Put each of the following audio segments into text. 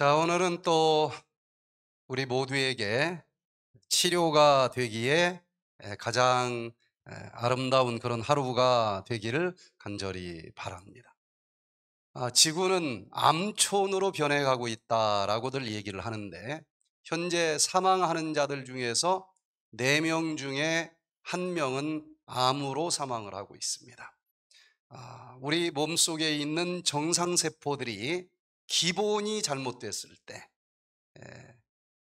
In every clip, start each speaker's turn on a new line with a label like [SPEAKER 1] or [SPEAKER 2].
[SPEAKER 1] 자, 오늘은 또 우리 모두에게 치료가 되기에 가장 아름다운 그런 하루가 되기를 간절히 바랍니다. 아, 지구는 암촌으로 변해가고 있다라고들 얘기를 하는데 현재 사망하는 자들 중에서 4명 중에 1명은 암으로 사망을 하고 있습니다. 아, 우리 몸속에 있는 정상세포들이 기본이 잘못됐을 때, 예,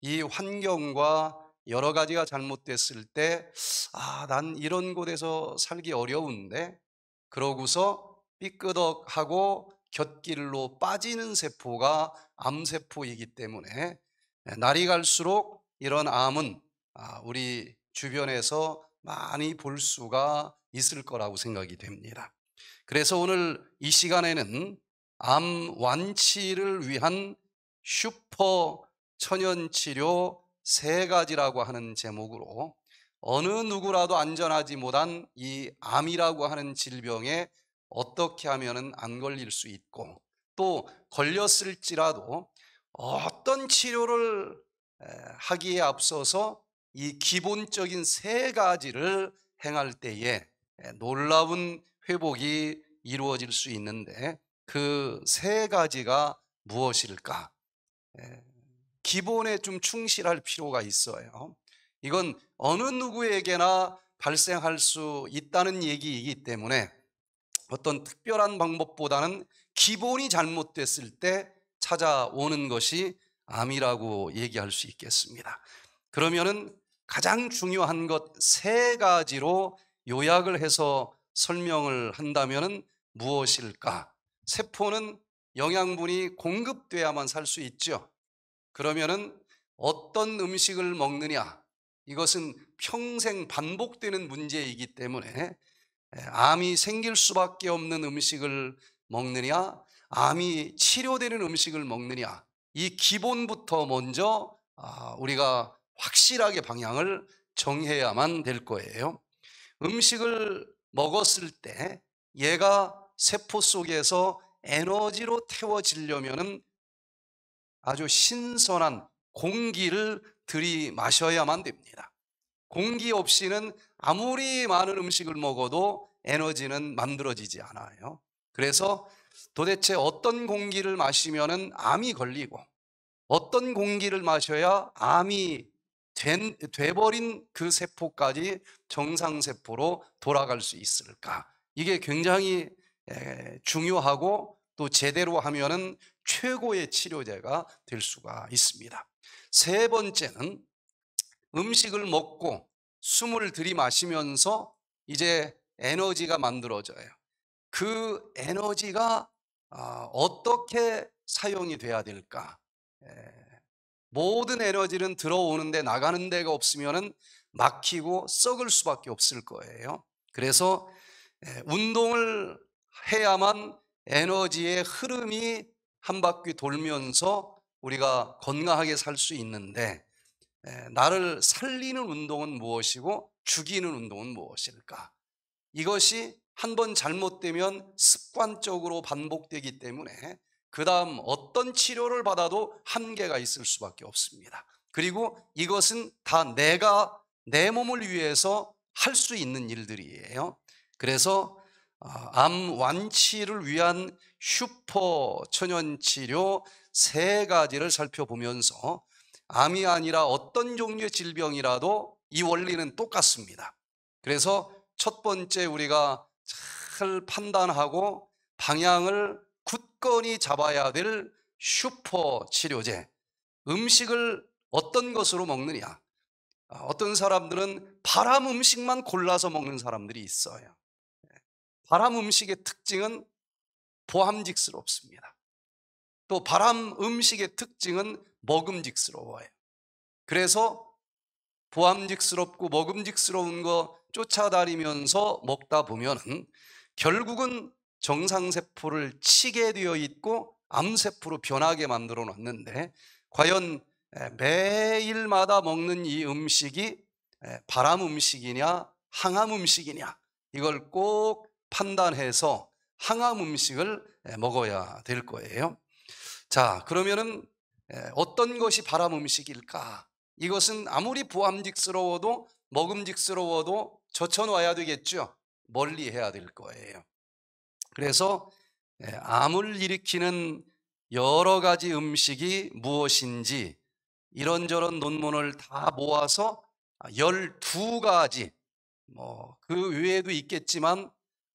[SPEAKER 1] 이 환경과 여러 가지가 잘못됐을 때, 아, 난 이런 곳에서 살기 어려운데, 그러고서 삐끄덕하고 곁길로 빠지는 세포가 암세포이기 때문에 예, 날이 갈수록 이런 암은 아, 우리 주변에서 많이 볼 수가 있을 거라고 생각이 됩니다. 그래서 오늘 이 시간에는 암 완치를 위한 슈퍼 천연 치료 세 가지라고 하는 제목으로 어느 누구라도 안전하지 못한 이 암이라고 하는 질병에 어떻게 하면안 걸릴 수 있고 또 걸렸을지라도 어떤 치료를 하기에 앞서서 이 기본적인 세 가지를 행할 때에 놀라운 회복이 이루어질 수 있는데 그세 가지가 무엇일까? 예, 기본에 좀 충실할 필요가 있어요. 이건 어느 누구에게나 발생할 수 있다는 얘기이기 때문에 어떤 특별한 방법보다는 기본이 잘못됐을 때 찾아오는 것이 암이라고 얘기할 수 있겠습니다. 그러면은 가장 중요한 것 세 가지로 요약을 해서 설명을 한다면은 무엇일까? 세포는 영양분이 공급돼야만 살 수 있죠. 그러면은 어떤 음식을 먹느냐 이것은 평생 반복되는 문제이기 때문에 암이 생길 수밖에 없는 음식을 먹느냐 암이 치료되는 음식을 먹느냐 이 기본부터 먼저 아, 우리가 확실하게 방향을 정해야만 될 거예요. 음식을 먹었을 때 얘가 세포 속에서 에너지로 태워지려면 아주 신선한 공기를 들이마셔야만 됩니다. 공기 없이는 아무리 많은 음식을 먹어도 에너지는 만들어지지 않아요. 그래서 도대체 어떤 공기를 마시면 암이 걸리고 어떤 공기를 마셔야 암이 된, 돼버린 그 세포까지 정상세포로 돌아갈 수 있을까? 이게 굉장히 예, 중요하고 또 제대로 하면은 최고의 치료제가 될 수가 있습니다. 세 번째는 음식을 먹고 숨을 들이마시면서 이제 에너지가 만들어져요. 그 에너지가 아, 어떻게 사용이 돼야 될까? 예, 모든 에너지는 들어오는데 나가는 데가 없으면 막히고 썩을 수밖에 없을 거예요. 그래서 예, 운동을 해야만 에너지의 흐름이 한 바퀴 돌면서 우리가 건강하게 살 수 있는데 나를 살리는 운동은 무엇이고 죽이는 운동은 무엇일까? 이것이 한 번 잘못되면 습관적으로 반복되기 때문에 그 다음 어떤 치료를 받아도 한계가 있을 수밖에 없습니다. 그리고 이것은 다 내가 내 몸을 위해서 할 수 있는 일들이에요. 그래서 아, 암 완치를 위한 슈퍼 천연 치료 세 가지를 살펴보면서 암이 아니라 어떤 종류의 질병이라도 이 원리는 똑같습니다. 그래서 첫 번째 우리가 잘 판단하고 방향을 굳건히 잡아야 될 슈퍼 치료제. 음식을 어떤 것으로 먹느냐. 아, 어떤 사람들은 바람 음식만 골라서 먹는 사람들이 있어요. 바람 음식의 특징은 보암직스럽습니다또 바람 음식의 특징은 먹음직스러워요. 그래서 보함직스럽고 먹음직스러운 거 쫓아다니면서 먹다 보면은 결국은 정상세포를 치게 되어 있고 암세포로 변하게 만들어 놨는데 과연 매일마다 먹는 이 음식이 바람 음식이냐 항암 음식이냐 이걸 꼭 판단해서 항암 음식을 먹어야 될 거예요. 자, 그러면은 어떤 것이 바람 음식일까? 이것은 아무리 부암직스러워도 먹음직스러워도 젖혀놓야 되겠죠. 멀리 해야 될 거예요. 그래서 암을 일으키는 여러 가지 음식이 무엇인지 이런저런 논문을 다 모아서 12가지, 뭐, 그 외에도 있겠지만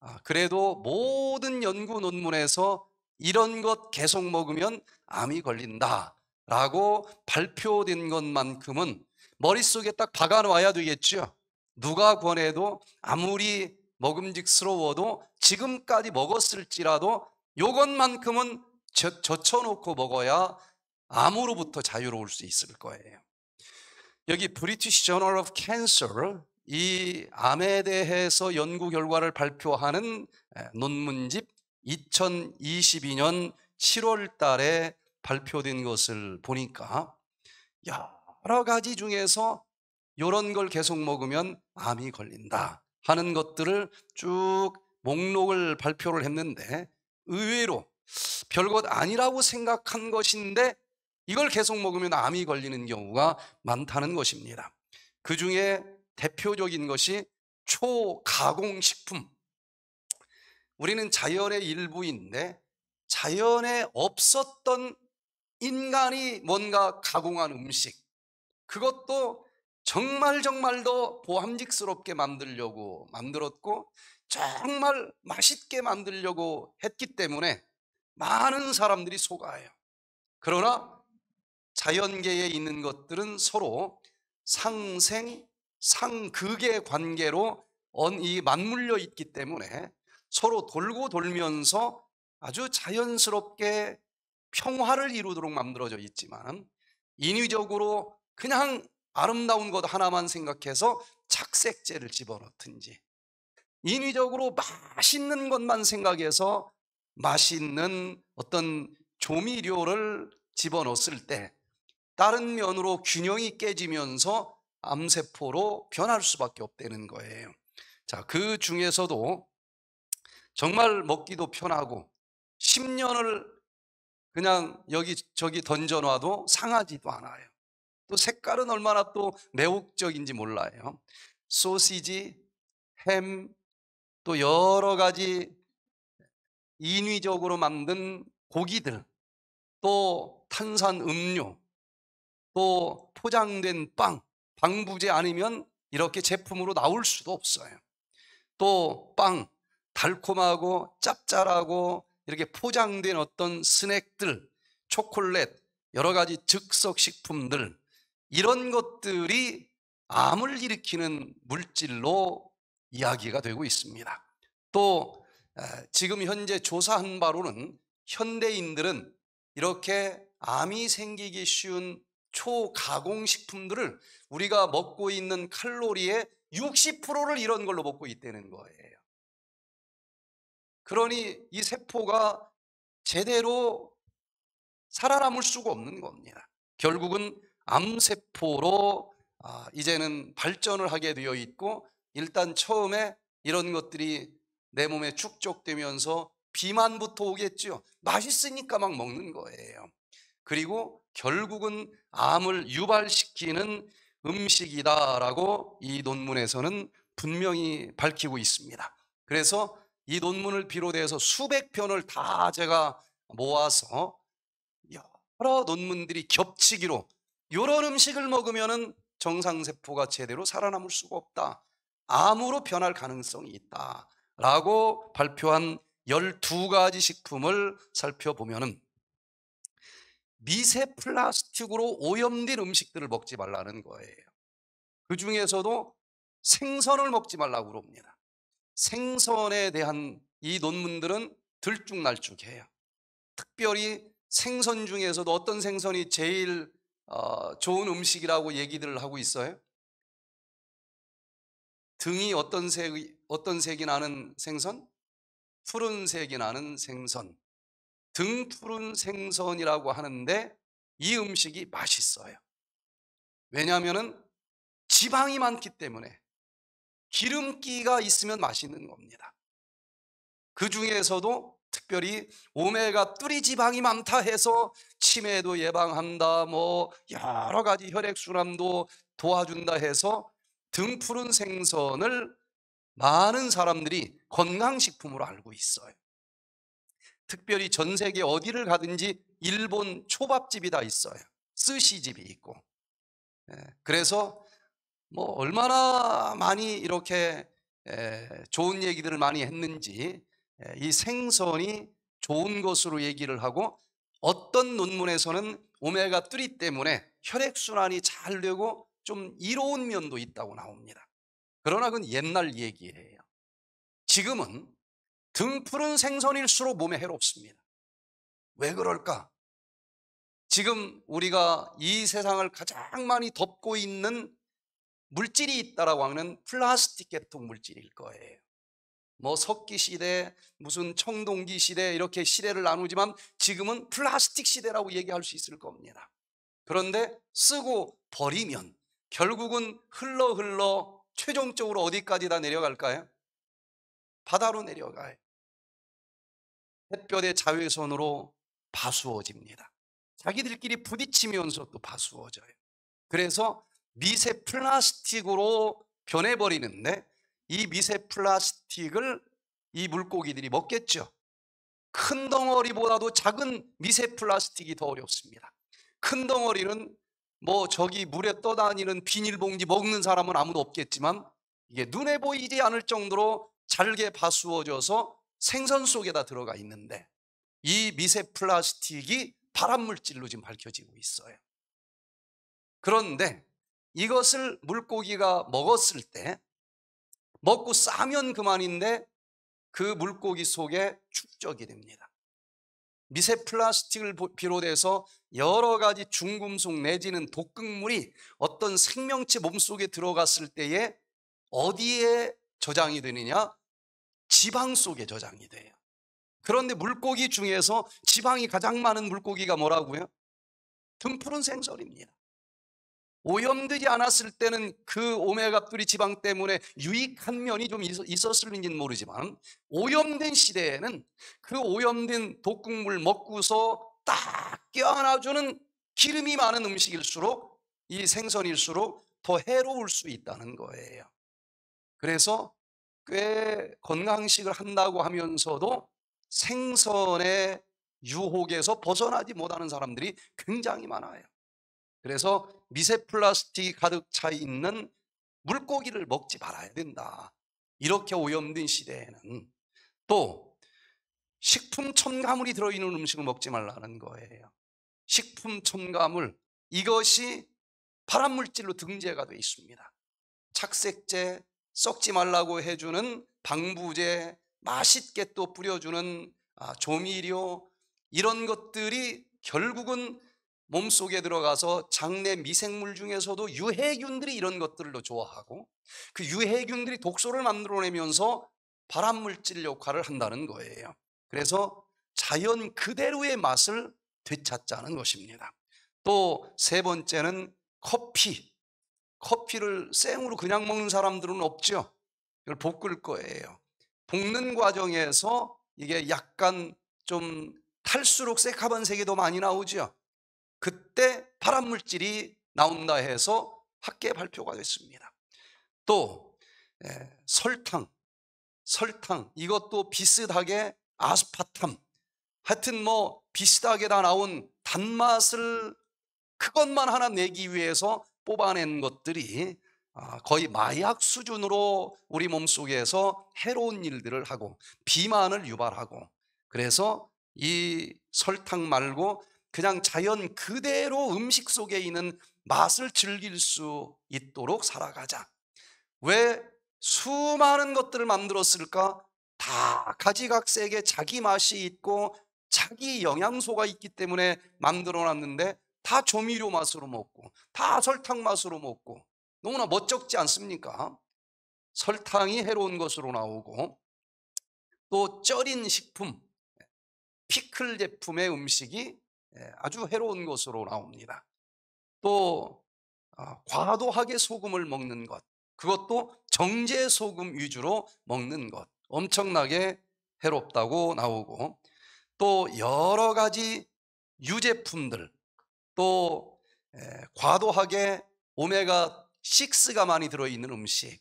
[SPEAKER 1] 아, 그래도 모든 연구 논문에서 이런 것 계속 먹으면 암이 걸린다 라고 발표된 것만큼은 머릿속에 딱박아놓아야 되겠죠. 누가 권해도 아무리 먹음직스러워도 지금까지 먹었을지라도 요것만큼은 젖, 혀놓고 먹어야 암으로부터 자유로울 수 있을 거예요. 여기 브리티시 저널 h j o u 이 암에 대해서 연구 결과를 발표하는 논문집 2022년 7월 달에 발표된 것을 보니까 여러 가지 중에서 이런 걸 계속 먹으면 암이 걸린다 하는 것들을 쭉 목록을 발표를 했는데 의외로 별것 아니라고 생각한 것인데 이걸 계속 먹으면 암이 걸리는 경우가 많다는 것입니다. 그 중에 대표적인 것이 초가공식품. 우리는 자연의 일부인데 자연에 없었던 인간이 뭔가 가공한 음식. 그것도 정말 정말 더 보함직스럽게 만들려고 만들었고 정말 맛있게 만들려고 했기 때문에 많은 사람들이 속아요. 그러나 자연계에 있는 것들은 서로 상생 상극의 관계로 언이 맞물려 있기 때문에 서로 돌고 돌면서 아주 자연스럽게 평화를 이루도록 만들어져 있지만 인위적으로 그냥 아름다운 것 하나만 생각해서 착색제를 집어넣든지 인위적으로 맛있는 것만 생각해서 맛있는 어떤 조미료를 집어넣었을 때 다른 면으로 균형이 깨지면서 암세포로 변할 수밖에 없다는 거예요. 자, 그 중에서도 정말 먹기도 편하고 10년을 그냥 여기 저기 던져놔도 상하지도 않아요. 또 색깔은 얼마나 또 매혹적인지 몰라요. 소시지, 햄, 또 여러 가지 인위적으로 만든 고기들, 또 탄산 음료, 또 포장된 빵, 방부제 아니면 이렇게 제품으로 나올 수도 없어요. 또 빵, 달콤하고 짭짤하고 이렇게 포장된 어떤 스낵들, 초콜릿, 여러 가지 즉석식품들, 이런 것들이 암을 일으키는 물질로 이야기가 되고 있습니다. 또 지금 현재 조사한 바로는 현대인들은 이렇게 암이 생기기 쉬운 초가공식품들을 우리가 먹고 있는 칼로리의 60%를 이런 걸로 먹고 있다는 거예요. 그러니 이 세포가 제대로 살아남을 수가 없는 겁니다. 결국은 암세포로 아, 이제는 발전을 하게 되어 있고 일단 처음에 이런 것들이 내 몸에 축적되면서 비만부터 오겠죠. 맛있으니까 막 먹는 거예요. 그리고 결국은 암을 유발시키는 음식이다라고 이 논문에서는 분명히 밝히고 있습니다. 그래서 이 논문을 비롯해서 수백 편을 다 제가 모아서 여러 논문들이 겹치기로 이런 음식을 먹으면은 정상세포가 제대로 살아남을 수가 없다. 암으로 변할 가능성이 있다. 라고 발표한 12가지 식품을 살펴보면은 미세 플라스틱으로 오염된 음식들을 먹지 말라는 거예요. 그 중에서도 생선을 먹지 말라고 그럽니다. 생선에 대한 이 논문들은 들쭉날쭉해요. 특별히 생선 중에서도 어떤 생선이 제일 어, 좋은 음식이라고 얘기들을 하고 있어요. 등이 어떤 색, 어떤 색이 나는 생선? 푸른색이 나는 생선. 등푸른 생선이라고 하는데 이 음식이 맛있어요. 왜냐하면 지방이 많기 때문에 기름기가 있으면 맛있는 겁니다. 그 중에서도 특별히 오메가3 지방이 많다 해서 치매도 예방한다, 뭐 여러 가지 혈액순환도 도와준다 해서 등푸른 생선을 많은 사람들이 건강식품으로 알고 있어요. 특별히 전 세계 어디를 가든지 일본 초밥집이 다 있어요. 스시집이 있고. 예, 그래서 뭐 얼마나 많이 이렇게 좋은 얘기들을 많이 했는지 이 생선이 좋은 것으로 얘기를 하고 어떤 논문에서는 오메가3 때문에 혈액순환이 잘 되고 좀 이로운 면도 있다고 나옵니다. 그러나 그건 옛날 얘기예요. 지금은 등 푸른 생선일수록 몸에 해롭습니다. 왜 그럴까? 지금 우리가 이 세상을 가장 많이 덮고 있는 물질이 있다라고 하는 플라스틱 계통 물질일 거예요. 뭐 석기 시대, 무슨 청동기 시대 이렇게 시대를 나누지만 지금은 플라스틱 시대라고 얘기할 수 있을 겁니다. 그런데 쓰고 버리면 결국은 흘러 흘러 최종적으로 어디까지 다 내려갈까요? 바다로 내려가요. 햇볕의 자외선으로 바수어집니다. 자기들끼리 부딪히면서 또 바수어져요. 그래서 미세 플라스틱으로 변해버리는데 이 미세 플라스틱을 이 물고기들이 먹겠죠. 큰 덩어리보다도 작은 미세 플라스틱이 더 어렵습니다. 큰 덩어리는 뭐 저기 물에 떠다니는 비닐봉지 먹는 사람은 아무도 없겠지만 이게 눈에 보이지 않을 정도로 잘게 바수어져서 생선 속에다 들어가 있는데 이 미세 플라스틱이 발암물질로 지금 밝혀지고 있어요. 그런데 이것을 물고기가 먹었을 때 먹고 싸면 그만인데 그 물고기 속에 축적이 됩니다. 미세 플라스틱을 비롯해서 여러 가지 중금속 내지는 독극물이 어떤 생명체 몸속에 들어갔을 때에 어디에 저장이 되느냐? 지방 속에 저장이 돼요. 그런데 물고기 중에서 지방이 가장 많은 물고기가 뭐라고요? 등푸른 생선입니다. 오염되지 않았을 때는 그 오메가3 지방 때문에 유익한 면이 좀 있었을지는 모르지만 오염된 시대에는 그 오염된 독극물 먹고서 딱 껴안아주는 기름이 많은 음식일수록 이 생선일수록 더 해로울 수 있다는 거예요. 그래서 꽤 건강식을 한다고 하면서도 생선의 유혹에서 벗어나지 못하는 사람들이 굉장히 많아요. 그래서 미세 플라스틱이 가득 차 있는 물고기를 먹지 말아야 된다. 이렇게 오염된 시대에는 또 식품 첨가물이 들어있는 음식을 먹지 말라는 거예요. 식품 첨가물 이것이 발암물질로 등재가 되어 있습니다. 착색제, 썩지 말라고 해주는 방부제, 맛있게 또 뿌려주는 아, 조미료 이런 것들이 결국은 몸속에 들어가서 장내 미생물 중에서도 유해균들이 이런 것들로 좋아하고 그 유해균들이 독소를 만들어내면서 발암물질 역할을 한다는 거예요. 그래서 자연 그대로의 맛을 되찾자는 것입니다. 또 세 번째는 커피. 커피를 생으로 그냥 먹는 사람들은 없죠. 이걸 볶을 거예요. 볶는 과정에서 이게 약간 좀 탈수록 새카만 색이 더 많이 나오죠. 그때 파란 물질이 나온다 해서 학계 발표가 됐습니다. 또 예, 설탕, 설탕 이것도 비슷하게 아스파탐 하여튼 뭐 비슷하게 다 나온 단맛을 그것만 하나 내기 위해서 뽑아낸 것들이 아, 거의 마약 수준으로 우리 몸속에서 해로운 일들을 하고 비만을 유발하고 그래서 이 설탕 말고 그냥 자연 그대로 음식 속에 있는 맛을 즐길 수 있도록 살아가자. 왜 수많은 것들을 만들었을까? 다 가지각색의 자기 맛이 있고 자기 영양소가 있기 때문에 만들어 놨는데 다 조미료 맛으로 먹고 다 설탕 맛으로 먹고 너무나 멋쩍지 않습니까? 설탕이 해로운 것으로 나오고 또 쩔인 식품, 피클 제품의 음식이 예, 아주 해로운 것으로 나옵니다. 또 아, 과도하게 소금을 먹는 것, 그것도 정제 소금 위주로 먹는 것 엄청나게 해롭다고 나오고 또 여러 가지 유제품들 또 과도하게 오메가 6가 많이 들어있는 음식,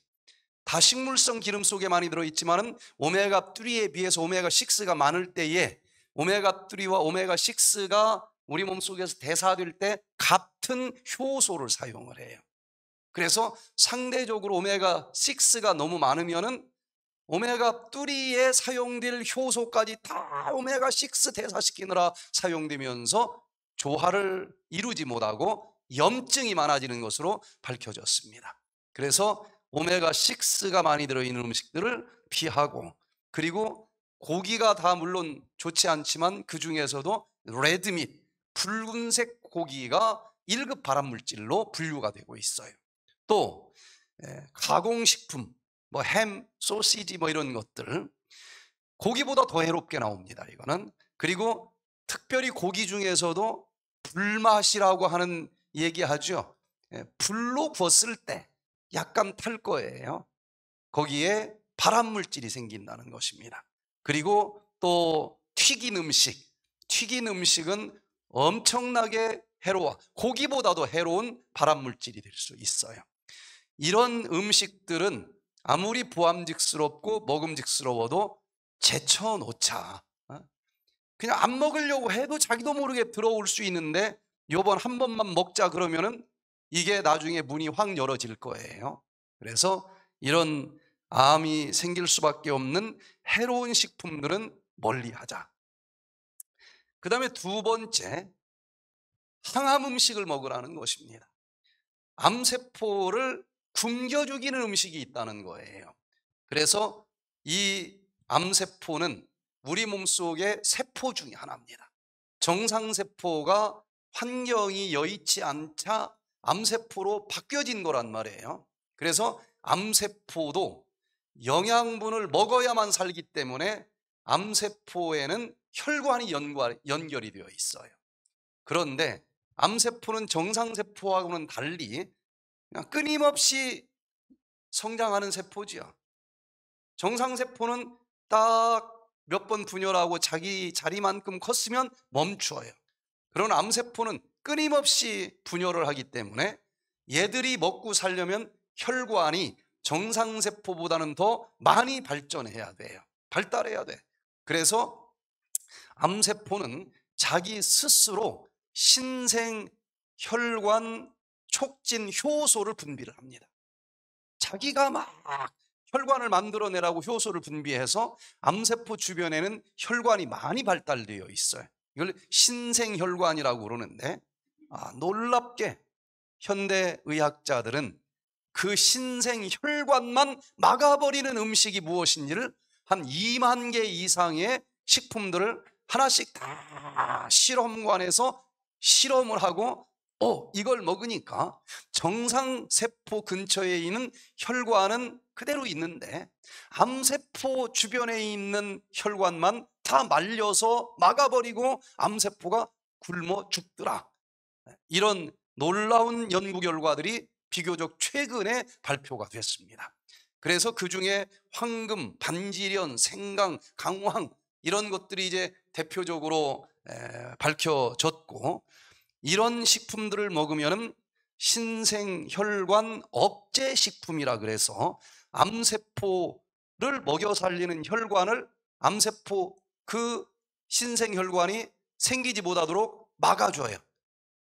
[SPEAKER 1] 다식물성 기름 속에 많이 들어있지만은 오메가 3에 비해서 오메가 6가 많을 때에 오메가 3와 오메가 6가 우리 몸 속에서 대사될 때 같은 효소를 사용을 해요. 그래서 상대적으로 오메가 6가 너무 많으면은 오메가 3에 사용될 효소까지 다 오메가 6 대사시키느라 사용되면서 조화를 이루지 못하고 염증이 많아지는 것으로 밝혀졌습니다. 그래서 오메가6가 많이 들어있는 음식들을 피하고 그리고 고기가 다 물론 좋지 않지만 그 중에서도 레드밋, 붉은색 고기가 1급 발암물질로 분류가 되고 있어요. 또 예, 가공식품, 뭐 햄, 소시지 뭐 이런 것들 고기보다 더 해롭게 나옵니다. 이거는 그리고 특별히 고기 중에서도 불맛이라고 하는 얘기하죠. 예, 불로 구웠을 때 약간 탈 거예요. 거기에 발암물질이 생긴다는 것입니다. 그리고 또 튀긴 음식, 튀긴 음식은 엄청나게 해로워, 고기보다도 해로운 발암물질이 될 수 있어요. 이런 음식들은 아무리 보암직스럽고 먹음직스러워도 제쳐놓자. 그냥 안 먹으려고 해도 자기도 모르게 들어올 수 있는데 요번 한 번만 먹자 그러면은 이게 나중에 문이 확 열어질 거예요. 그래서 이런 암이 생길 수밖에 없는 해로운 식품들은 멀리 하자. 그 다음에 두 번째, 항암 음식을 먹으라는 것입니다. 암세포를 굶겨 죽이는 음식이 있다는 거예요. 그래서 이 암세포는 우리 몸속의 세포 중의 하나입니다. 정상세포가 환경이 여의치 않자 암세포로 바뀌어진 거란 말이에요. 그래서 암세포도 영양분을 먹어야만 살기 때문에 암세포에는 혈관이 연결이 되어 있어요. 그런데 암세포는 정상세포하고는 달리 끊임없이 성장하는 세포지요. 정상세포는 딱 몇번 분열하고 자기 자리만큼 컸으면 멈추어요. 그런 암세포는 끊임없이 분열을 하기 때문에 얘들이 먹고 살려면 혈관이 정상세포보다는 더 많이 발전해야 돼요. 발달해야 돼. 그래서 암세포는 자기 스스로 신생 혈관 촉진 효소를 분비를 합니다. 자기가 막 혈관을 만들어내라고 효소를 분비해서 암세포 주변에는 혈관이 많이 발달되어 있어요. 이걸 신생혈관이라고 그러는데 아, 놀랍게 현대 의학자들은 그 신생혈관만 막아버리는 음식이 무엇인지를 한 2만 개 이상의 식품들을 하나씩 다 실험관에서 실험을 하고 어, 이걸 먹으니까 정상세포 근처에 있는 혈관은 그대로 있는데 암세포 주변에 있는 혈관만 다 말려서 막아버리고 암세포가 굶어 죽더라. 이런 놀라운 연구 결과들이 비교적 최근에 발표가 됐습니다. 그래서 그 중에 황금, 반지련, 생강, 강황 이런 것들이 이제 대표적으로 밝혀졌고 이런 식품들을 먹으면 신생혈관 억제 식품이라 그래서 암세포를 먹여 살리는 혈관을 암세포 그 신생혈관이 생기지 못하도록 막아줘요.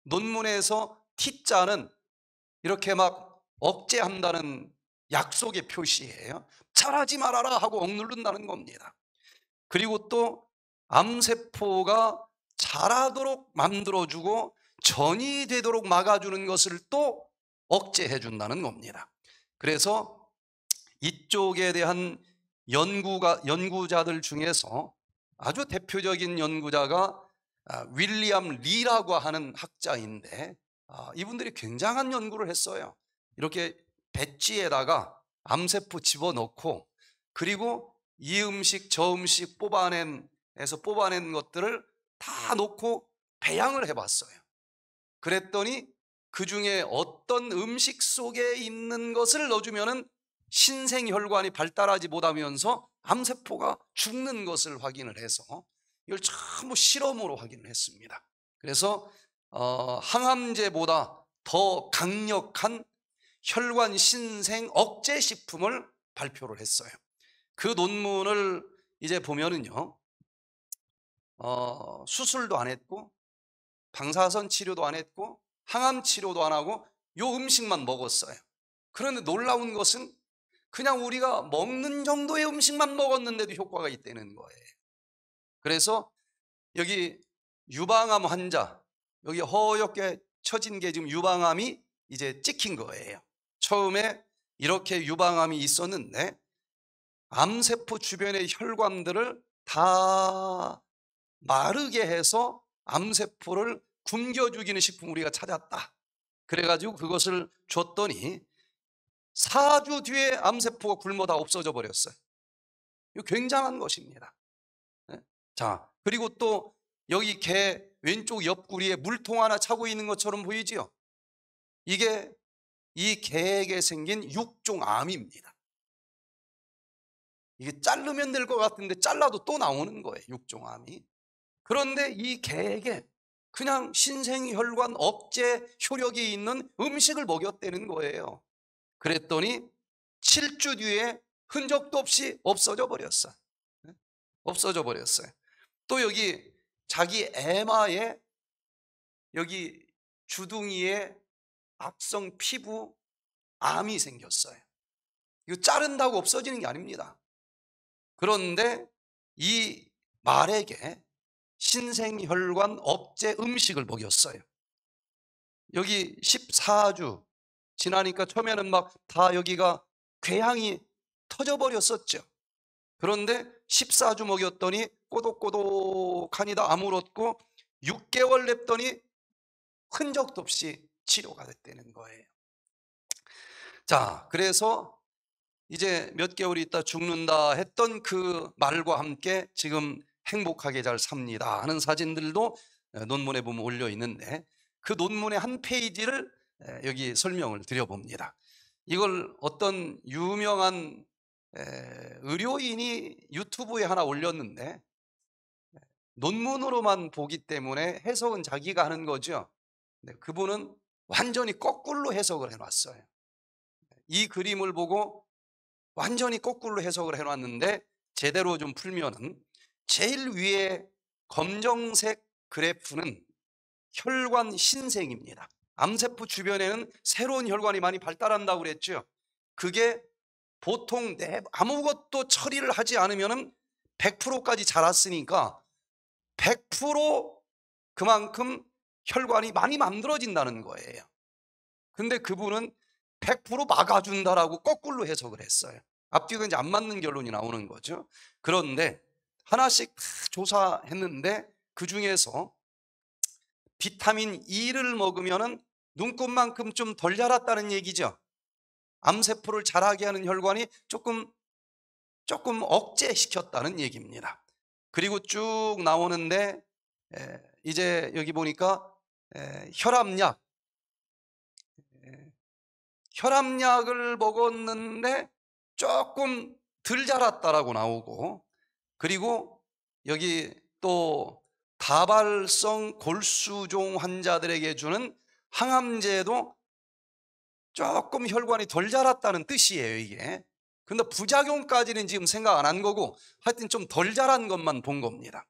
[SPEAKER 1] 논문에서 T자는 이렇게 막 억제한다는 약속의 표시예요. 잘하지 말아라 하고 억누른다는 겁니다. 그리고 또 암세포가 자라도록 만들어주고 전이 되도록 막아주는 것을 또 억제해 준다는 겁니다. 그래서 이쪽에 대한 연구가, 연구자들 중에서 아주 대표적인 연구자가 아, 윌리엄 리라고 하는 학자인데 아, 이분들이 굉장한 연구를 했어요. 이렇게 배지에다가 암세포 집어넣고 그리고 이 음식 저 음식 뽑아낸 에서 뽑아낸 것들을 다 놓고 배양을 해봤어요. 그랬더니 그 중에 어떤 음식 속에 있는 것을 넣어주면 신생혈관이 발달하지 못하면서 암세포가 죽는 것을 확인을 해서 이걸 전부 실험으로 확인을 했습니다. 그래서 어, 항암제보다 더 강력한 혈관 신생 억제 식품을 발표를 했어요. 그 논문을 이제 보면은요, 어, 수술도 안 했고 방사선 치료도 안 했고 항암 치료도 안 하고 요 음식만 먹었어요. 그런데 놀라운 것은 그냥 우리가 먹는 정도의 음식만 먹었는데도 효과가 있다는 거예요. 그래서 여기 유방암 환자, 여기 허옇게 처진 게 지금 유방암이 이제 찍힌 거예요. 처음에 이렇게 유방암이 있었는데 암세포 주변의 혈관들을 다 마르게 해서 암세포를 굶겨 죽이는 식품 우리가 찾았다. 그래가지고 그것을 줬더니 4주 뒤에 암세포가 굶어 다 없어져 버렸어요. 이 굉장한 것입니다. 예? 자, 그리고 또 여기 개 왼쪽 옆구리에 물통 하나 차고 있는 것처럼 보이지요? 이게 이 개에게 생긴 육종암입니다. 이게 자르면 될 것 같은데 잘라도 또 나오는 거예요, 육종암이. 그런데 이 개에게 그냥 신생혈관 억제 효력이 있는 음식을 먹였다는 거예요. 그랬더니 7주 뒤에 흔적도 없이 없어져 버렸어. 없어져 버렸어요. 또 여기 자기 에마에 여기 주둥이에 악성 피부 암이 생겼어요. 이거 자른다고 없어지는 게 아닙니다. 그런데 이 말에게 신생혈관 업제 음식을 먹였어요. 여기 14주 지나니까 처음에는 막 다 여기가 괴양이 터져버렸었죠. 그런데 14주 먹였더니 꼬독꼬독하니다 아무렇고 6개월 냅더니 흔적도 없이 치료가 됐다는 거예요. 자, 그래서 이제 몇 개월 있다 죽는다 했던 그 말과 함께 지금 행복하게 잘 삽니다 하는 사진들도 어, 논문에 보면 올려 있는데 그 논문의 한 페이지를 여기 설명을 드려봅니다. 이걸 어떤 유명한 의료인이 유튜브에 하나 올렸는데 논문으로만 보기 때문에 해석은 자기가 하는 거죠. 그분은 완전히 거꾸로 해석을 해놨어요. 이 그림을 보고 완전히 거꾸로 해석을 해놨는데 제대로 좀 풀면은 제일 위에 검정색 그래프는 혈관 신생입니다. 암세포 주변에는 새로운 혈관이 많이 발달한다고 그랬죠. 그게 보통 아무것도 처리를 하지 않으면 100%까지 자랐으니까 100% 그만큼 혈관이 많이 만들어진다는 거예요. 근데 그분은 100% 막아준다라고 거꾸로 해석을 했어요. 앞뒤가 이제 안 맞는 결론이 나오는 거죠. 그런데 하나씩 다 조사했는데 그 중에서 비타민 E를 먹으면 눈곱만큼 좀 덜 자랐다는 얘기죠. 암세포를 자라게 하는 혈관이 조금, 조금 억제시켰다는 얘기입니다. 그리고 쭉 나오는데, 에, 이제 여기 보니까 에, 혈압약. 에, 혈압약을 먹었는데 조금 덜 자랐다라고 나오고, 그리고 여기 또 다발성 골수종 환자들에게 주는 항암제도 조금 혈관이 덜 자랐다는 뜻이에요, 이게. 근데 부작용까지는 지금 생각 안 한 거고 하여튼 좀 덜 자란 것만 본 겁니다.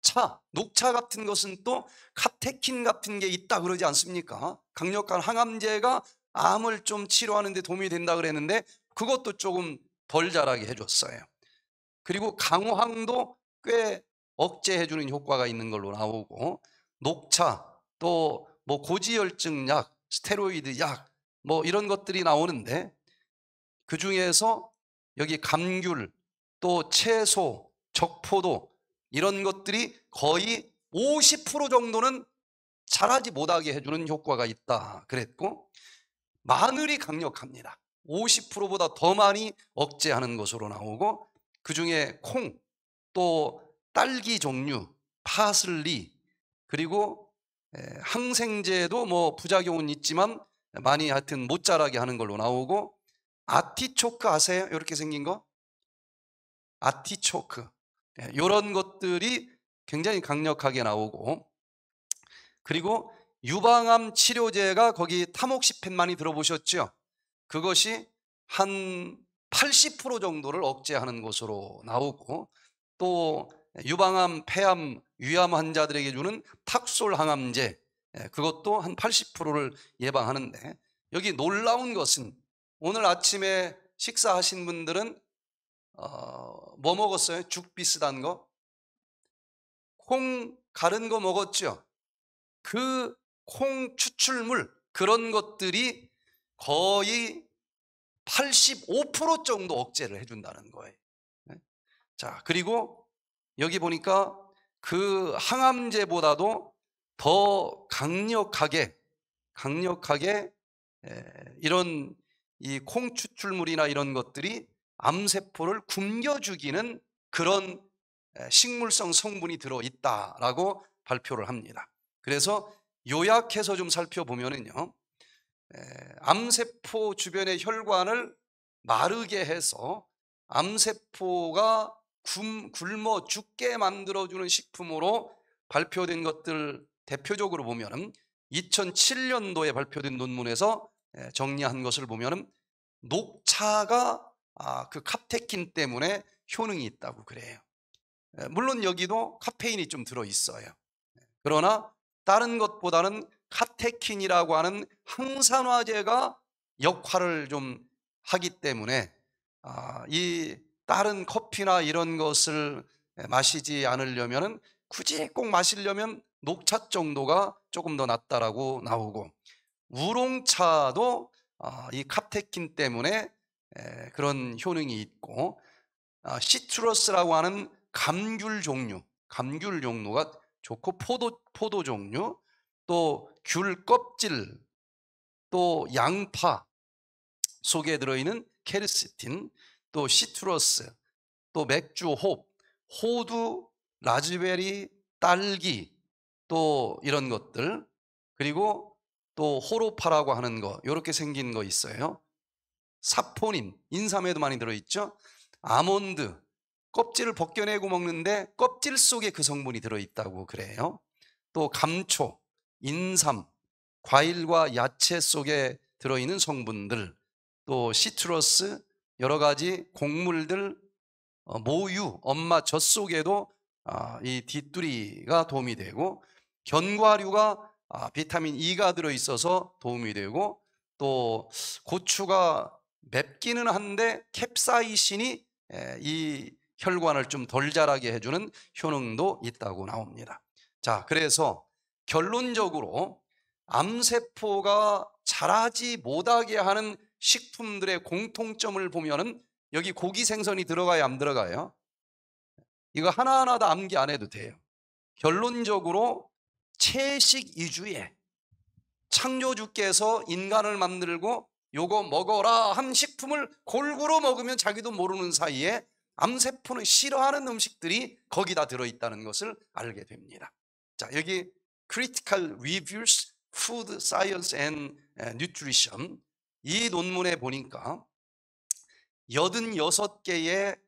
[SPEAKER 1] 차, 녹차 같은 것은 또 카테킨 같은 게 있다 그러지 않습니까? 강력한 항암제가 암을 좀 치료하는 데 도움이 된다 그랬는데 그것도 조금 덜 자라게 해줬어요. 그리고 강황도 꽤 억제해주는 효과가 있는 걸로 나오고 녹차 또 뭐 고지혈증 약, 스테로이드 약 뭐 이런 것들이 나오는데 그 중에서 여기 감귤 또 채소, 적포도 이런 것들이 거의 50% 정도는 자라지 못하게 해주는 효과가 있다 그랬고 마늘이 강력합니다. 50%보다 더 많이 억제하는 것으로 나오고 그 중에 콩, 또 딸기 종류, 파슬리, 그리고 항생제도 뭐 부작용은 있지만 많이 하여튼 못 자라게 하는 걸로 나오고 아티초크 아세요? 이렇게 생긴 거? 아티초크. 이런 예, 것들이 굉장히 강력하게 나오고 그리고 유방암 치료제가 거기 타목시펜 많이 들어보셨죠? 그것이 한80% 정도를 억제하는 것으로 나오고 또 유방암, 폐암, 위암 환자들에게 주는 탁솔 항암제 예, 그것도 한 80%를 예방하는데 여기 놀라운 것은 오늘 아침에 식사하신 분들은 어, 뭐 먹었어요? 죽 비슷한 거? 콩 가른 거 먹었죠? 그 콩 추출물 그런 것들이 거의 85% 정도 억제를 해준다는 거예요. 네? 자, 그리고 여기 보니까 그 항암제보다도 더 강력하게, 강력하게 예, 이런 이 콩 추출물이나 이런 것들이 암세포를 굶겨 죽이는 그런 예, 식물성 성분이 들어 있다라고 발표를 합니다. 그래서 요약해서 좀 살펴보면은요. 암세포 주변의 혈관을 마르게 해서 암세포가 굶어 죽게 만들어주는 식품으로 발표된 것들 대표적으로 보면은 2007년도에 발표된 논문에서 정리한 것을 보면 녹차가 아, 그 카테킨 때문에 효능이 있다고 그래요. 물론 여기도 카페인이 좀 들어 있어요. 그러나 다른 것보다는 카테킨이라고 하는 항산화제가 역할을 좀 하기 때문에 아, 이 다른 커피나 이런 것을 마시지 않으려면 굳이 꼭 마시려면 녹차 정도가 조금 더 낫다라고 나오고 우롱차도 아, 이 카테킨 때문에 에, 그런 효능이 있고 아, 시트러스라고 하는 감귤 종류 감귤 종류가 좋고 포도 포도 종류 또귤 껍질, 또 양파 속에 들어있는 케르시틴, 또 시트러스, 또 맥주홉, 호두, 라즈베리, 딸기, 또 이런 것들, 그리고 또 호로파라고 하는 거, 이렇게 생긴 거 있어요. 사포닌, 인삼에도 많이 들어있죠. 아몬드, 껍질을 벗겨내고 먹는데 껍질 속에 그 성분이 들어있다고 그래요. 또 감초, 인삼, 과일과 야채 속에 들어있는 성분들, 또 시트러스, 여러 가지 곡물들, 어, 모유, 엄마 젖 속에도 아, 이 뒷두리가 도움이 되고 견과류가 아, 비타민 E가 들어있어서 도움이 되고 또 고추가 맵기는 한데 캡사이신이 예, 이 혈관을 좀 덜 자라게 해주는 효능도 있다고 나옵니다. 자, 그래서 결론적으로 암세포가 자라지 못하게 하는 식품들의 공통점을 보면은 여기 고기 생선이 들어가야 안 들어가요? 이거 하나하나 다 암기 안 해도 돼요. 결론적으로 채식 위주에 창조주께서 인간을 만들고 요거 먹어라 한 식품을 골고루 먹으면 자기도 모르는 사이에 암세포는 싫어하는 음식들이 거기다 들어있다는 것을 알게 됩니다. 자, 여기 Critical Reviews, Food Science and eh, Nutrition 이 논문에 보니까 86개의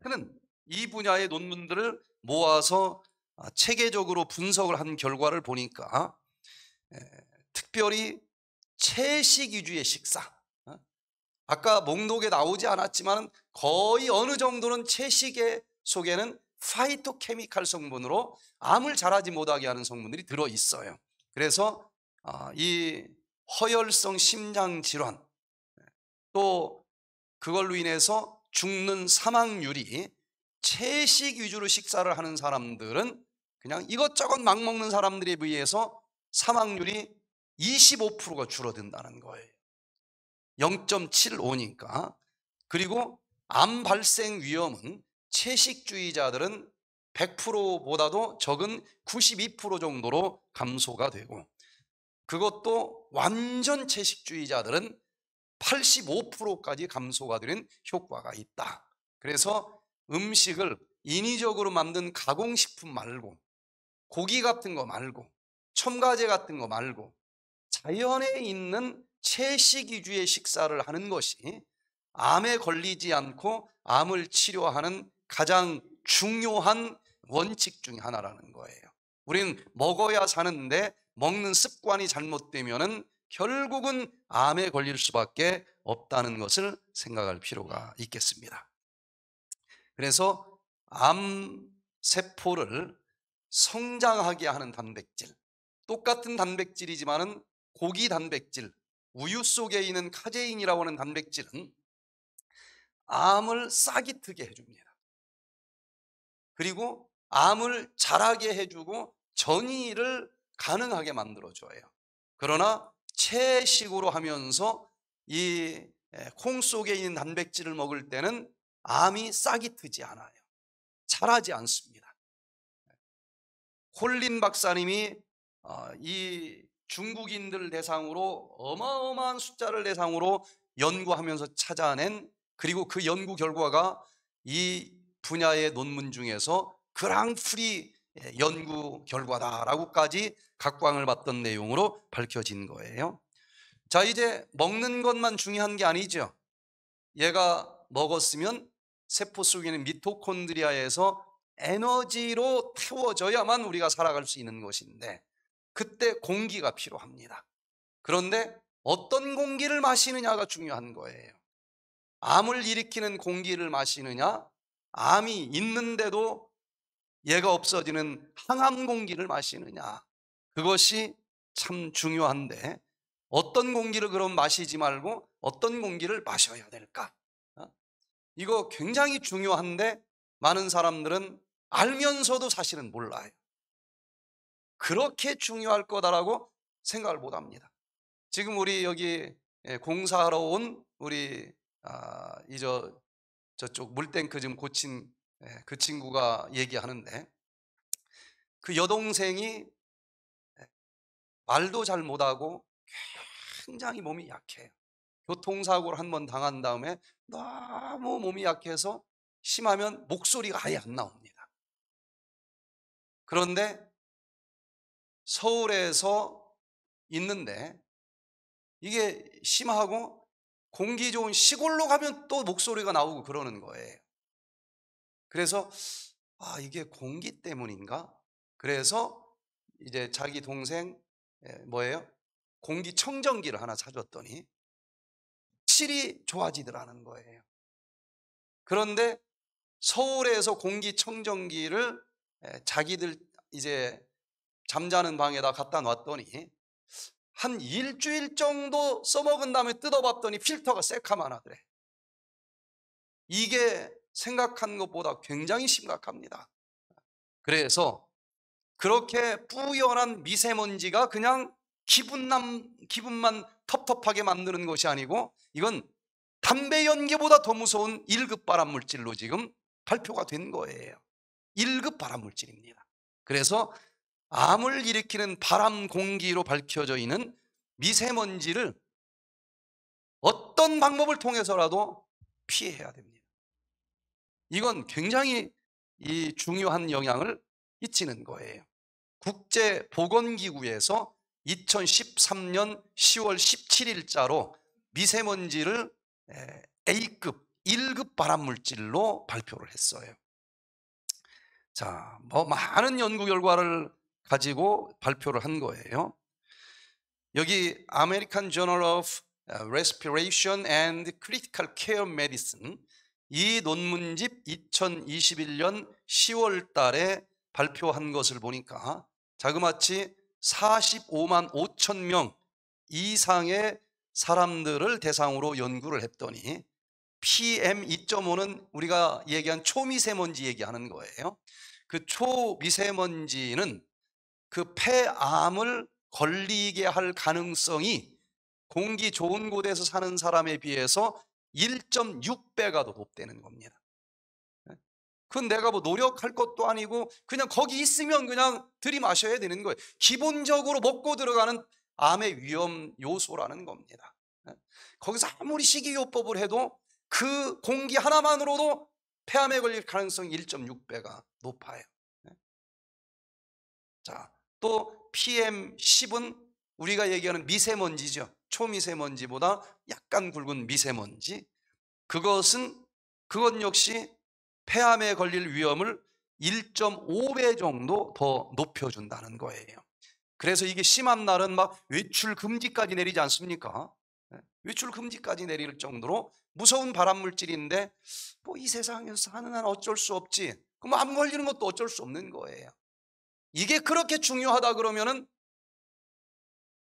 [SPEAKER 1] 하는 이 분야의 논문들을 모아서 아, 체계적으로 분석을 한 결과를 보니까 특별히 채식 위주의 식사 어? 아까 목록에 나오지 않았지만 거의 어느 정도는 채식의 속에는 파이토케미칼 성분으로 암을 자라지 못하게 하는 성분들이 들어 있어요. 그래서 아, 이 허혈성 심장 질환 또 그걸로 인해서 죽는 사망률이 채식 위주로 식사를 하는 사람들은 그냥 이것저것 막 먹는 사람들에 비해서 사망률이 25%가 줄어든다는 거예요. 0.75니까. 그리고 암 발생 위험은 채식주의자들은 100%보다도 적은 92% 정도로 감소가 되고 그것도 완전 채식주의자들은 85%까지 감소가 되는 효과가 있다. 그래서 음식을 인위적으로 만든 가공식품 말고 고기 같은 거 말고 첨가제 같은 거 말고 자연에 있는 채식 위주의 식사를 하는 것이 암에 걸리지 않고 암을 치료하는 가장 중요한 원칙 중에 하나라는 거예요. 우린 먹어야 사는데 먹는 습관이 잘못되면 결국은 암에 걸릴 수밖에 없다는 것을 생각할 필요가 있겠습니다. 그래서 암 세포를 성장하게 하는 단백질, 똑같은 단백질이지만 고기 단백질, 우유 속에 있는 카제인이라고 하는 단백질은 암을 싹이 트게 해줍니다. 그리고 암을 잘하게 해주고 전이를 가능하게 만들어줘요. 그러나 채식으로 하면서 이 콩 속에 있는 단백질을 먹을 때는 암이 싹이 트지 않아요. 잘하지 않습니다. 콜린 박사님이 어, 이 중국인들 대상으로 어마어마한 숫자를 대상으로 연구하면서 찾아낸 그리고 그 연구 결과가 이 분야의 논문 중에서 그랑프리 연구 결과다라고까지 각광을 받던 내용으로 밝혀진 거예요. 자, 이제 먹는 것만 중요한 게 아니죠. 얘가 먹었으면 세포 속에 있는 미토콘드리아에서 에너지로 태워져야만 우리가 살아갈 수 있는 것인데 그때 공기가 필요합니다. 그런데 어떤 공기를 마시느냐가 중요한 거예요. 암을 일으키는 공기를 마시느냐 암이 있는데도 얘가 없어지는 항암 공기를 마시느냐. 그것이 참 중요한데 어떤 공기를 그럼 마시지 말고 어떤 공기를 마셔야 될까? 어? 이거 굉장히 중요한데 많은 사람들은 알면서도 사실은 몰라요. 그렇게 중요할 거다라고 생각을 못 합니다. 지금 우리 여기 예, 공사하러 온 우리 아, 이저 저쪽 물탱크 지금 고친 예, 그 친구가 얘기하는데 그 여동생이 예, 말도 잘 못하고 굉장히 몸이 약해요. 교통사고를 한 번 당한 다음에 너무 몸이 약해서 심하면 목소리가 아예 안 나옵니다. 그런데 서울에서 있는데 이게 심하고 공기 좋은 시골로 가면 또 목소리가 나오고 그러는 거예요. 그래서 아, 이게 공기 때문인가? 그래서 이제 자기 동생 예, 뭐예요? 공기 청정기를 하나 사줬더니 실이 좋아지더라는 거예요. 그런데 서울에서 공기 청정기를 예, 자기들 이제 잠자는 방에다 갖다 놨더니 한 일주일 정도 써먹은 다음에 뜯어봤더니 필터가 새카만 하더래. 이게 생각한 것보다 굉장히 심각합니다. 그래서 그렇게 뿌연한 미세먼지가 그냥 기분남, 기분만 텁텁하게 만드는 것이 아니고 이건 담배 연기보다 더 무서운 1급 발암물질로 지금 발표가 된 거예요. 1급 발암물질입니다. 그래서 암을 일으키는 바람 공기로 밝혀져 있는 미세먼지를 어떤 방법을 통해서라도 피해야 됩니다. 이건 굉장히 이 중요한 영향을 끼치는 거예요. 국제보건기구에서 2013년 10월 17일자로 미세먼지를 A급, 1급 발암물질로 발표를 했어요. 자, 뭐 많은 연구 결과를 가지고 발표를 한 거예요. 여기 American Journal of 어, Respiration and Critical Care Medicine 이 논문집 2021년 10월 달에 발표한 것을 보니까 자그마치 45만 5천 명 이상의 사람들을 대상으로 연구를 했더니 PM2.5는 우리가 얘기한 초미세먼지 얘기하는 거예요. 그 초미세먼지는 그 폐암을 걸리게 할 가능성이 공기 좋은 곳에서 사는 사람에 비해서 1.6배가 더 높다는 겁니다. 예? 그건 내가 뭐 노력할 것도 아니고 그냥 거기 있으면 그냥 들이마셔야 되는 거예요. 기본적으로 먹고 들어가는 암의 위험 요소라는 겁니다. 예? 거기서 아무리 식이요법을 해도 그 공기 하나만으로도 폐암에 걸릴 가능성이 1.6배가 높아요. 예? 자, 또 PM10은 우리가 얘기하는 미세먼지죠. 초미세먼지보다 약간 굵은 미세먼지. 그것은 그것 역시 폐암에 걸릴 위험을 1.5배 정도 더 높여준다는 거예요. 그래서 이게 심한 날은 막 외출 금지까지 내리지 않습니까? 예, 외출 금지까지 내릴 정도로 무서운 발암물질인데 뭐이 세상에서 하는 한 어쩔 수 없지. 그럼 암 걸리는 것도 어쩔 수 없는 거예요. 이게 그렇게 중요하다 그러면은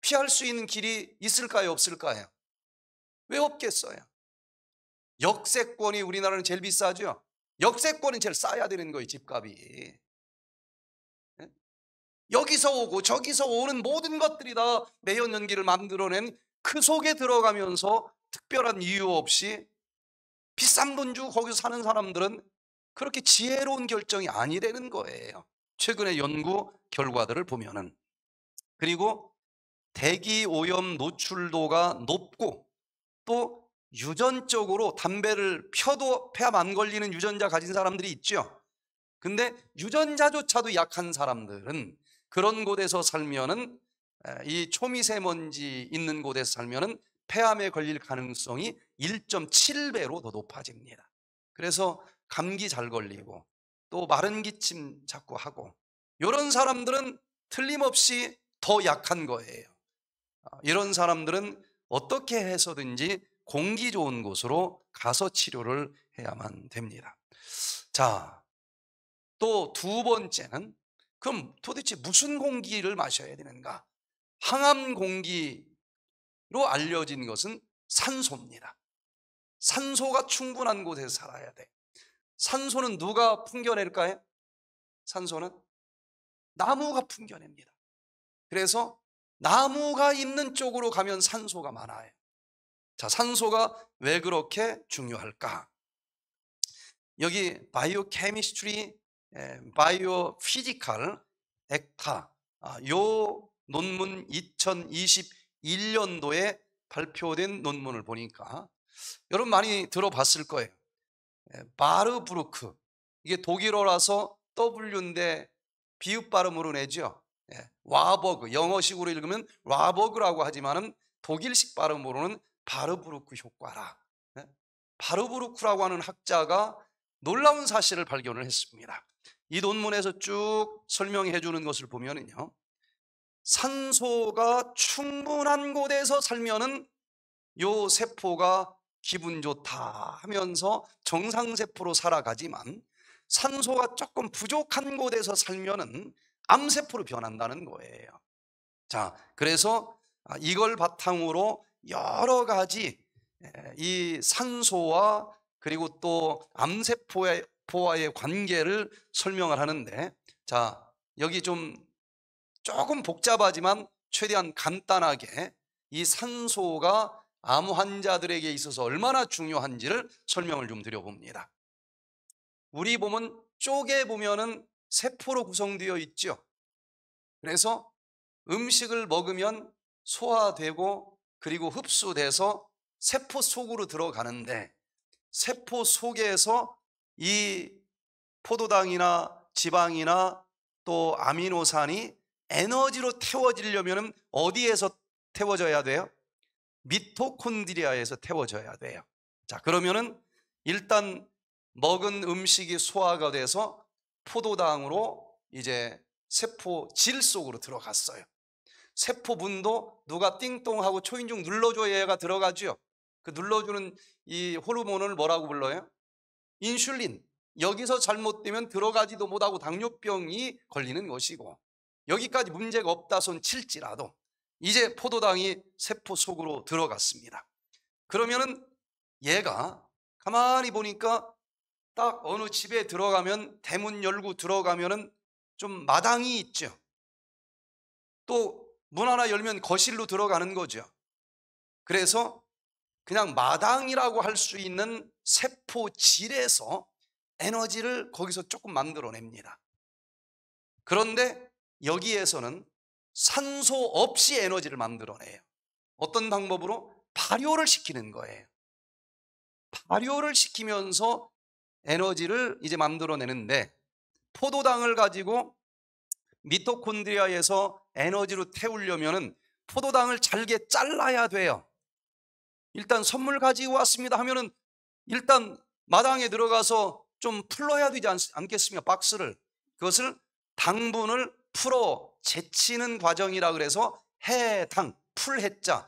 [SPEAKER 1] 피할 수 있는 길이 있을까요? 없을까요? 왜 없겠어요? 역세권이 우리나라는 제일 비싸죠? 역세권은 제일 싸야 되는 거예요, 집값이. 예? 여기서 오고 저기서 오는 모든 것들이 다 매연 연기를 만들어낸 그 속에 들어가면서 특별한 이유 없이 비싼 돈 주고 거기서 사는 사람들은 그렇게 지혜로운 결정이 아니라는 거예요. 최근의 연구 결과들을 보면은 그리고 대기 오염 노출도가 높고 또 유전적으로 담배를 펴도 폐암 안 걸리는 유전자 가진 사람들이 있죠. 근데 유전자조차도 약한 사람들은 그런 곳에서 살면은 이 초미세먼지 있는 곳에서 살면은 폐암에 걸릴 가능성이 1.7배로 더 높아집니다. 그래서 감기 잘 걸리고 또 마른 기침 자꾸 하고 이런 사람들은 틀림없이 더 약한 거예요. 아, 이런 사람들은 어떻게 해서든지 공기 좋은 곳으로 가서 치료를 해야만 됩니다. 자, 또 두 번째는 그럼 도대체 무슨 공기를 마셔야 되는가? 항암 공기로 알려진 것은 산소입니다. 산소가 충분한 곳에 살아야 돼. 산소는 누가 풍겨낼까요? 산소는 나무가 풍겨냅니다. 그래서 나무가 있는 쪽으로 가면 산소가 많아요. 자, 산소가 왜 그렇게 중요할까? 여기 바이오 케미스트리 예, 바이오 피지컬 액타 아, 요 논문 2021년도에 발표된 논문을 보니까 여러분 많이 들어봤을 거예요. 예, 바르브루크 이게 독일어라서 W인데 비읍 발음으로 내죠. 와버그 예, 영어식으로 읽으면 와버그라고 하지만은 독일식 발음으로는 바르브루크 효과라. 예, 바르브루크라고 하는 학자가 놀라운 사실을 발견을 했습니다. 이 논문에서 쭉 설명해 주는 것을 보면은요. 산소가 충분한 곳에서 살면은 요 세포가 기분 좋다 하면서 정상세포로 살아가지만 산소가 조금 부족한 곳에서 살면은 암세포로 변한다는 거예요. 자, 그래서 아, 이걸 바탕으로 여러 가지 이 산소와 그리고 또 암세포와의 관계를 설명을 하는데 자, 여기 좀 조금 복잡하지만 최대한 간단하게 이 산소가 암 환자들에게 있어서 얼마나 중요한지를 설명을 좀 드려봅니다. 우리 몸은 쪼개 보면은 세포로 구성되어 있죠. 그래서 음식을 먹으면 소화되고 그리고 흡수돼서 세포 속으로 들어가는데 세포 속에서 이 포도당이나 지방이나 또 아미노산이 에너지로 태워지려면 어디에서 태워져야 돼요? 미토콘드리아에서 태워져야 돼요. 자, 그러면은 일단 먹은 음식이 소화가 돼서 포도당으로 이제 세포 질 속으로 들어갔어요. 세포분도 누가 띵똥하고 초인종 눌러줘야 얘가 들어가지요. 그 눌러주는 이 호르몬을 뭐라고 불러요? 인슐린. 여기서 잘못되면 들어가지도 못하고 당뇨병이 걸리는 것이고 여기까지 문제가 없다 손 칠지라도 이제 포도당이 세포 속으로 들어갔습니다. 그러면은 얘가 가만히 보니까 딱 어느 집에 들어가면 대문 열고 들어가면은 좀 마당이 있죠. 또 문 하나 열면 거실로 들어가는 거죠. 그래서 그냥 마당이라고 할 수 있는 세포질에서 에너지를 거기서 조금 만들어냅니다. 그런데 여기에서는 산소 없이 에너지를 만들어내요. 어떤 방법으로? 발효를 시키는 거예요. 발효를 시키면서 에너지를 이제 만들어내는데 포도당을 가지고 미토콘드리아에서 에너지로 태우려면 포도당을 잘게 잘라야 돼요. 일단 선물 가지고 왔습니다 하면은 일단 마당에 들어가서 좀 풀러야 되지 않, 겠습니까 박스를. 그것을 당분을 풀어 제치는 과정이라 그래서 해당, 풀해자,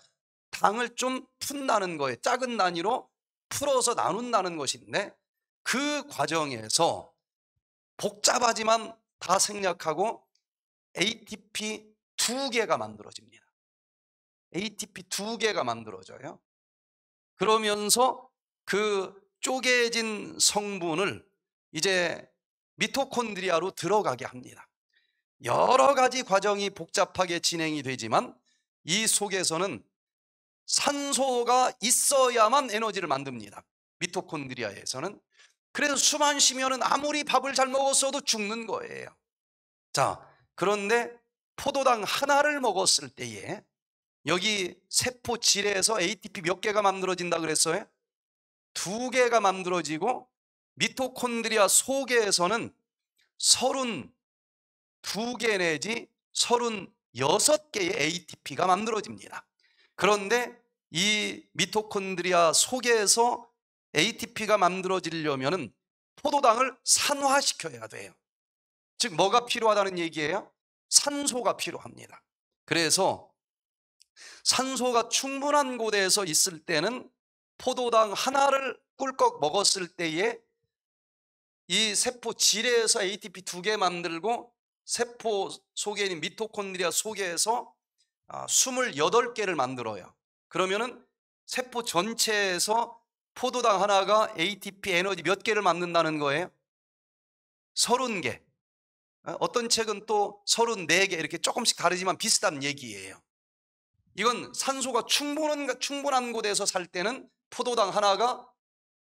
[SPEAKER 1] 당을 좀 푼다는 거에 작은 단위로 풀어서 나눈다는 것인데 그 과정에서 복잡하지만 다 생략하고 ATP 두 개가 만들어집니다. ATP 두 개가 만들어져요. 그러면서 그 쪼개진 성분을 이제 미토콘드리아로 들어가게 합니다. 여러 가지 과정이 복잡하게 진행이 되지만 이 속에서는 산소가 있어야만 에너지를 만듭니다. 미토콘드리아에서는. 그래서 수만 쉬면 아무리 밥을 잘 먹었어도 죽는 거예요. 자, 그런데 포도당 하나를 먹었을 때에 여기 세포 질에서 ATP 몇 개가 만들어진다 그랬어요? 두 개가 만들어지고 미토콘드리아 속에서는 서른 두개 내지 36개의 ATP가 만들어집니다. 그런데 이 미토콘드리아 속에서 ATP가 만들어지려면 포도당을 산화시켜야 돼요. 즉 뭐가 필요하다는 얘기예요? 산소가 필요합니다. 그래서 산소가 충분한 곳에서 있을 때는 포도당 하나를 꿀꺽 먹었을 때에 이 세포 질에서 ATP 두 개 만들고 세포 속에 있는 미토콘드리아 속에서 28개를 아, 만들어요. 그러면은 세포 전체에서 포도당 하나가 ATP 에너지 몇 개를 만든다는 거예요? 30개. 어, 어떤 책은 또 34개 이렇게 조금씩 다르지만 비슷한 얘기예요. 이건 산소가 충분한, 충분한 곳에서 살 때는 포도당 하나가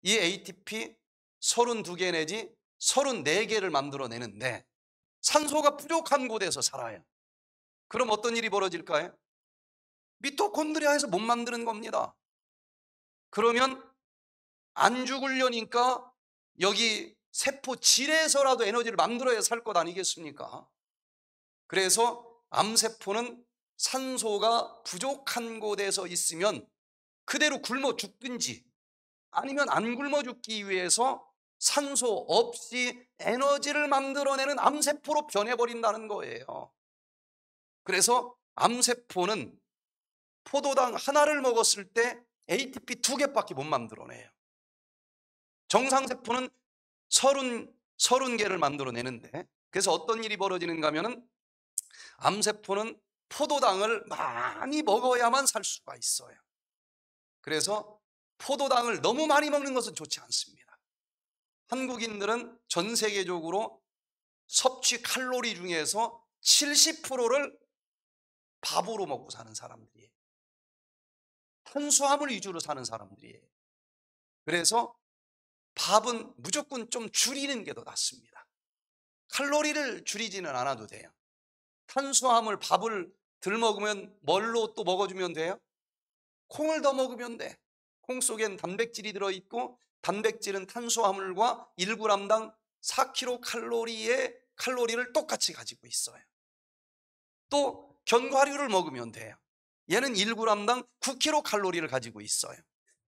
[SPEAKER 1] 이 ATP 32개 내지 34개를 만들어내는데 산소가 부족한 곳에서 살아요. 그럼 어떤 일이 벌어질까요? 미토콘드리아에서 못 만드는 겁니다. 그러면 안 죽으려니까 여기 세포 질에서라도 에너지를 만들어야 살 것 아니겠습니까? 그래서 암세포는 산소가 부족한 곳에서 있으면 그대로 굶어 죽든지 아니면 안 굶어 죽기 위해서 산소 없이 에너지를 만들어내는 암세포로 변해버린다는 거예요. 그래서 암세포는 포도당 하나를 먹었을 때 ATP 두 개밖에 못 만들어내요. 정상세포는 서른, 서른 개를 만들어내는데 그래서 어떤 일이 벌어지는가 하면은 암세포는 포도당을 많이 먹어야만 살 수가 있어요. 그래서 포도당을 너무 많이 먹는 것은 좋지 않습니다. 한국인들은 전 세계적으로 섭취 칼로리 중에서 70%를 밥으로 먹고 사는 사람들이에요. 탄수화물 위주로 사는 사람들이에요. 그래서 밥은 무조건 좀 줄이는 게 더 낫습니다. 칼로리를 줄이지는 않아도 돼요. 탄수화물 밥을 덜 먹으면 뭘로 또 먹어주면 돼요? 콩을 더 먹으면 돼. 콩 속엔 단백질이 들어있고 단백질은 탄수화물과 1g당 4kcal의 칼로리를 똑같이 가지고 있어요. 또 견과류를 먹으면 돼요. 얘는 1g당 9kcal를 가지고 있어요.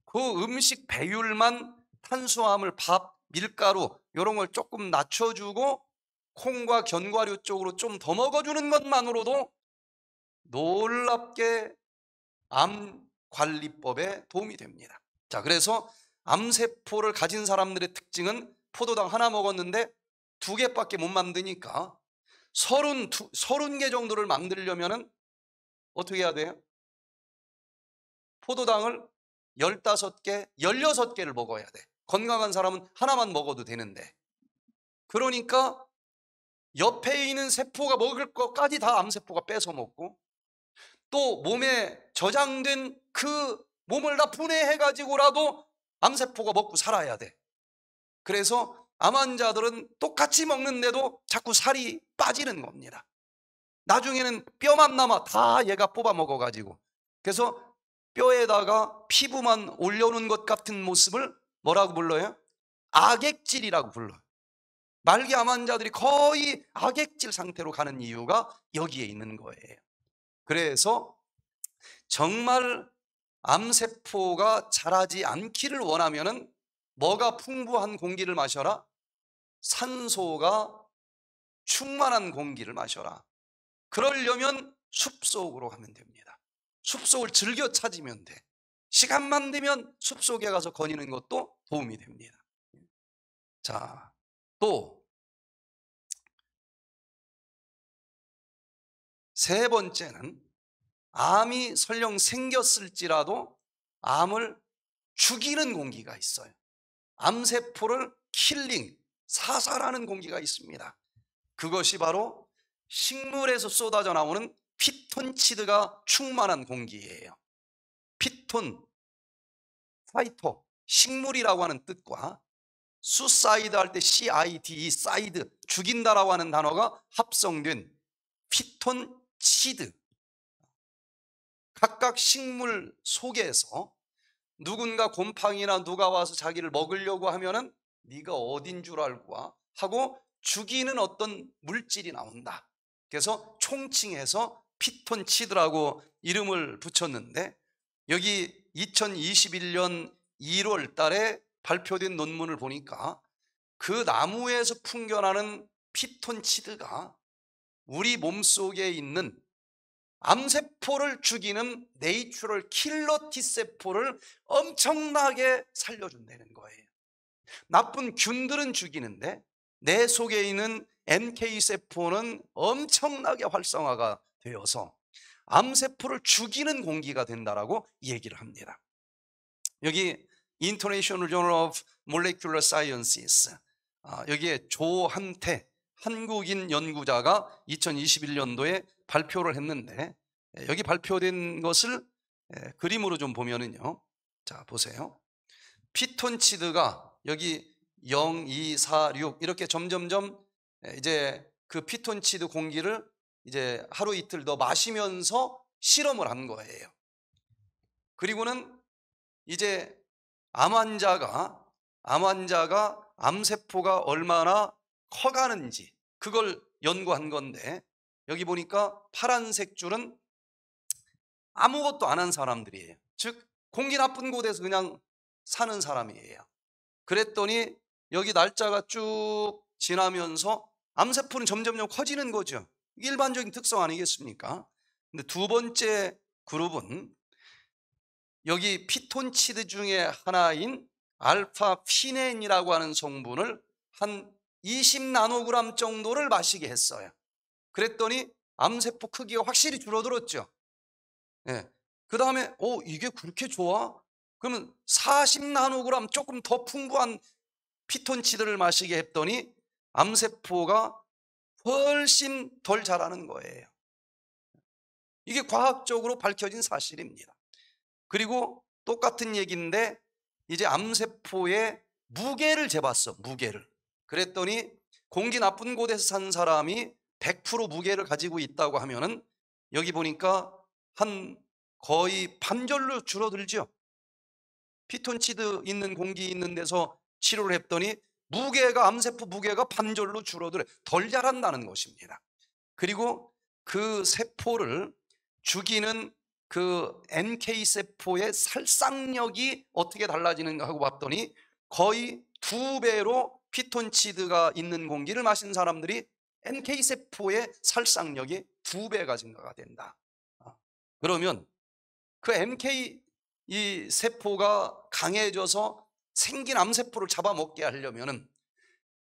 [SPEAKER 1] 그 음식 배율만 탄수화물, 밥, 밀가루 이런 걸 조금 낮춰주고 콩과 견과류 쪽으로 좀 더 먹어주는 것만으로도 놀랍게 암 관리법에 도움이 됩니다. 자, 그래서 암세포를 가진 사람들의 특징은 포도당 하나 먹었는데 두 개밖에 못 만드니까 서른, 두, 서른 개 정도를 만들려면 어떻게 해야 돼요? 포도당을 15개, 16개를 먹어야 돼. 건강한 사람은 하나만 먹어도 되는데. 그러니까 옆에 있는 세포가 먹을 것까지 다 암세포가 뺏어 먹고 또 몸에 저장된 그 몸을 다 분해해가지고라도 암세포가 먹고 살아야 돼. 그래서 암 환자들은 똑같이 먹는데도 자꾸 살이 빠지는 겁니다. 나중에는 뼈만 남아 다 얘가 뽑아 먹어가지고. 그래서 뼈에다가 피부만 올려놓은 것 같은 모습을 뭐라고 불러요? 악액질이라고 불러요. 말기 암 환자들이 거의 악액질 상태로 가는 이유가 여기에 있는 거예요. 그래서 정말 암세포가 자라지 않기를 원하면 뭐가 풍부한 공기를 마셔라? 산소가 충만한 공기를 마셔라. 그러려면 숲속으로 가면 됩니다. 숲속을 즐겨 찾으면 돼. 시간만 되면 숲속에 가서 거니는 것도 도움이 됩니다. 자, 또세 번째는 암이 설령 생겼을지라도 암을 죽이는 공기가 있어요. 암세포를 킬링, 사살하는 공기가 있습니다. 그것이 바로 식물에서 쏟아져 나오는 피톤치드가 충만한 공기예요. 피톤, 파이토, 식물이라고 하는 뜻과 수사이드 할 때 c i d 사이드, 죽인다라고 하는 단어가 합성된 피톤 치드 각각 식물 속에서 누군가 곰팡이나 누가 와서 자기를 먹으려고 하면은 네가 어딘 줄 알고 와 하고 죽이는 어떤 물질이 나온다. 그래서 총칭해서 피톤치드라고 이름을 붙였는데 여기 2021년 1월 달에 발표된 논문을 보니까 그 나무에서 풍겨나는 피톤치드가 우리 몸속에 있는 암세포를 죽이는 네이츄럴 킬러 T세포를 엄청나게 살려준다는 거예요 나쁜 균들은 죽이는데 내 속에 있는 NK세포는 엄청나게 활성화가 되어서 암세포를 죽이는 공기가 된다라고 얘기를 합니다 여기 International Journal of Molecular Sciences 아, 여기에 조한태 한국인 연구자가 2021년도에 발표를 했는데 예, 여기 발표된 것을 예, 그림으로 좀 보면은요. 자, 보세요. 피톤치드가 여기 0, 2, 4, 6 이렇게 점점점 예, 이제 그 피톤치드 공기를 이제 하루 이틀 더 마시면서 실험을 한 거예요. 그리고는 이제 암 환자가 암 환자가 암세포가 얼마나 커가는지 그걸 연구한 건데 여기 보니까 파란색 줄은 아무것도 안 한 사람들이에요. 즉 공기 나쁜 곳에서 그냥 사는 사람이에요. 그랬더니 여기 날짜가 쭉 지나면서 암세포는 점점점 커지는 거죠. 일반적인 특성 아니겠습니까? 근데 두 번째 그룹은 여기 피톤치드 중에 하나인 알파 피넨이라고 하는 성분을 한 20나노그램 정도를 마시게 했어요. 그랬더니 암세포 크기가 확실히 줄어들었죠. 예. 그 다음에, 오, 어, 이게 그렇게 좋아? 그러면 40나노그램 조금 더 풍부한 피톤치드를 마시게 했더니 암세포가 훨씬 덜 자라는 거예요. 이게 과학적으로 밝혀진 사실입니다. 그리고 똑같은 얘기인데 이제 암세포의 무게를 재봤어, 무게를. 그랬더니 공기 나쁜 곳에서 산 사람이 100% 무게를 가지고 있다고 하면은 여기 보니까 한 거의 반절로 줄어들죠. 피톤치드 있는 공기 있는 데서 치료를 했더니 무게가 암세포 무게가 반절로 줄어들어 덜 자란다는 것입니다. 그리고 그 세포를 죽이는 그 NK 세포의 살상력이 어떻게 달라지는가 하고 봤더니 거의 두 배로 피톤치드가 있는 공기를 마신 사람들이 NK세포의 살상력이 두 배가 증가가 된다. 어, 그러면 그 NK 세포가 강해져서 생긴 암세포를 잡아먹게 하려면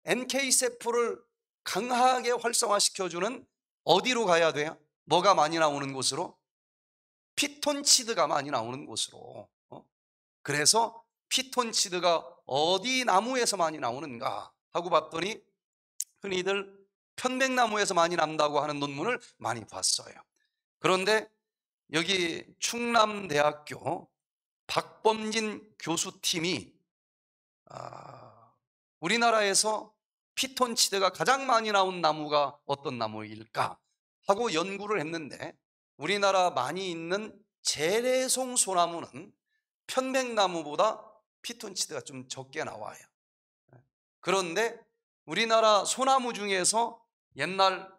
[SPEAKER 1] NK세포를 강하게 활성화시켜주는 어디로 가야 돼요? 뭐가 많이 나오는 곳으로? 피톤치드가 많이 나오는 곳으로. 어, 그래서 피톤치드가 어디 나무에서 많이 나오는가 하고 봤더니 흔히들 편백나무에서 많이 난다고 하는 논문을 많이 봤어요. 그런데 여기 충남대학교 박범진 교수팀이 아, 우리나라에서 피톤치드가 가장 많이 나온 나무가 어떤 나무일까 하고 연구를 했는데 우리나라 많이 있는 재래송 소나무는 편백나무보다 피톤치드가 좀 적게 나와요. 예. 그런데 우리나라 소나무 중에서 옛날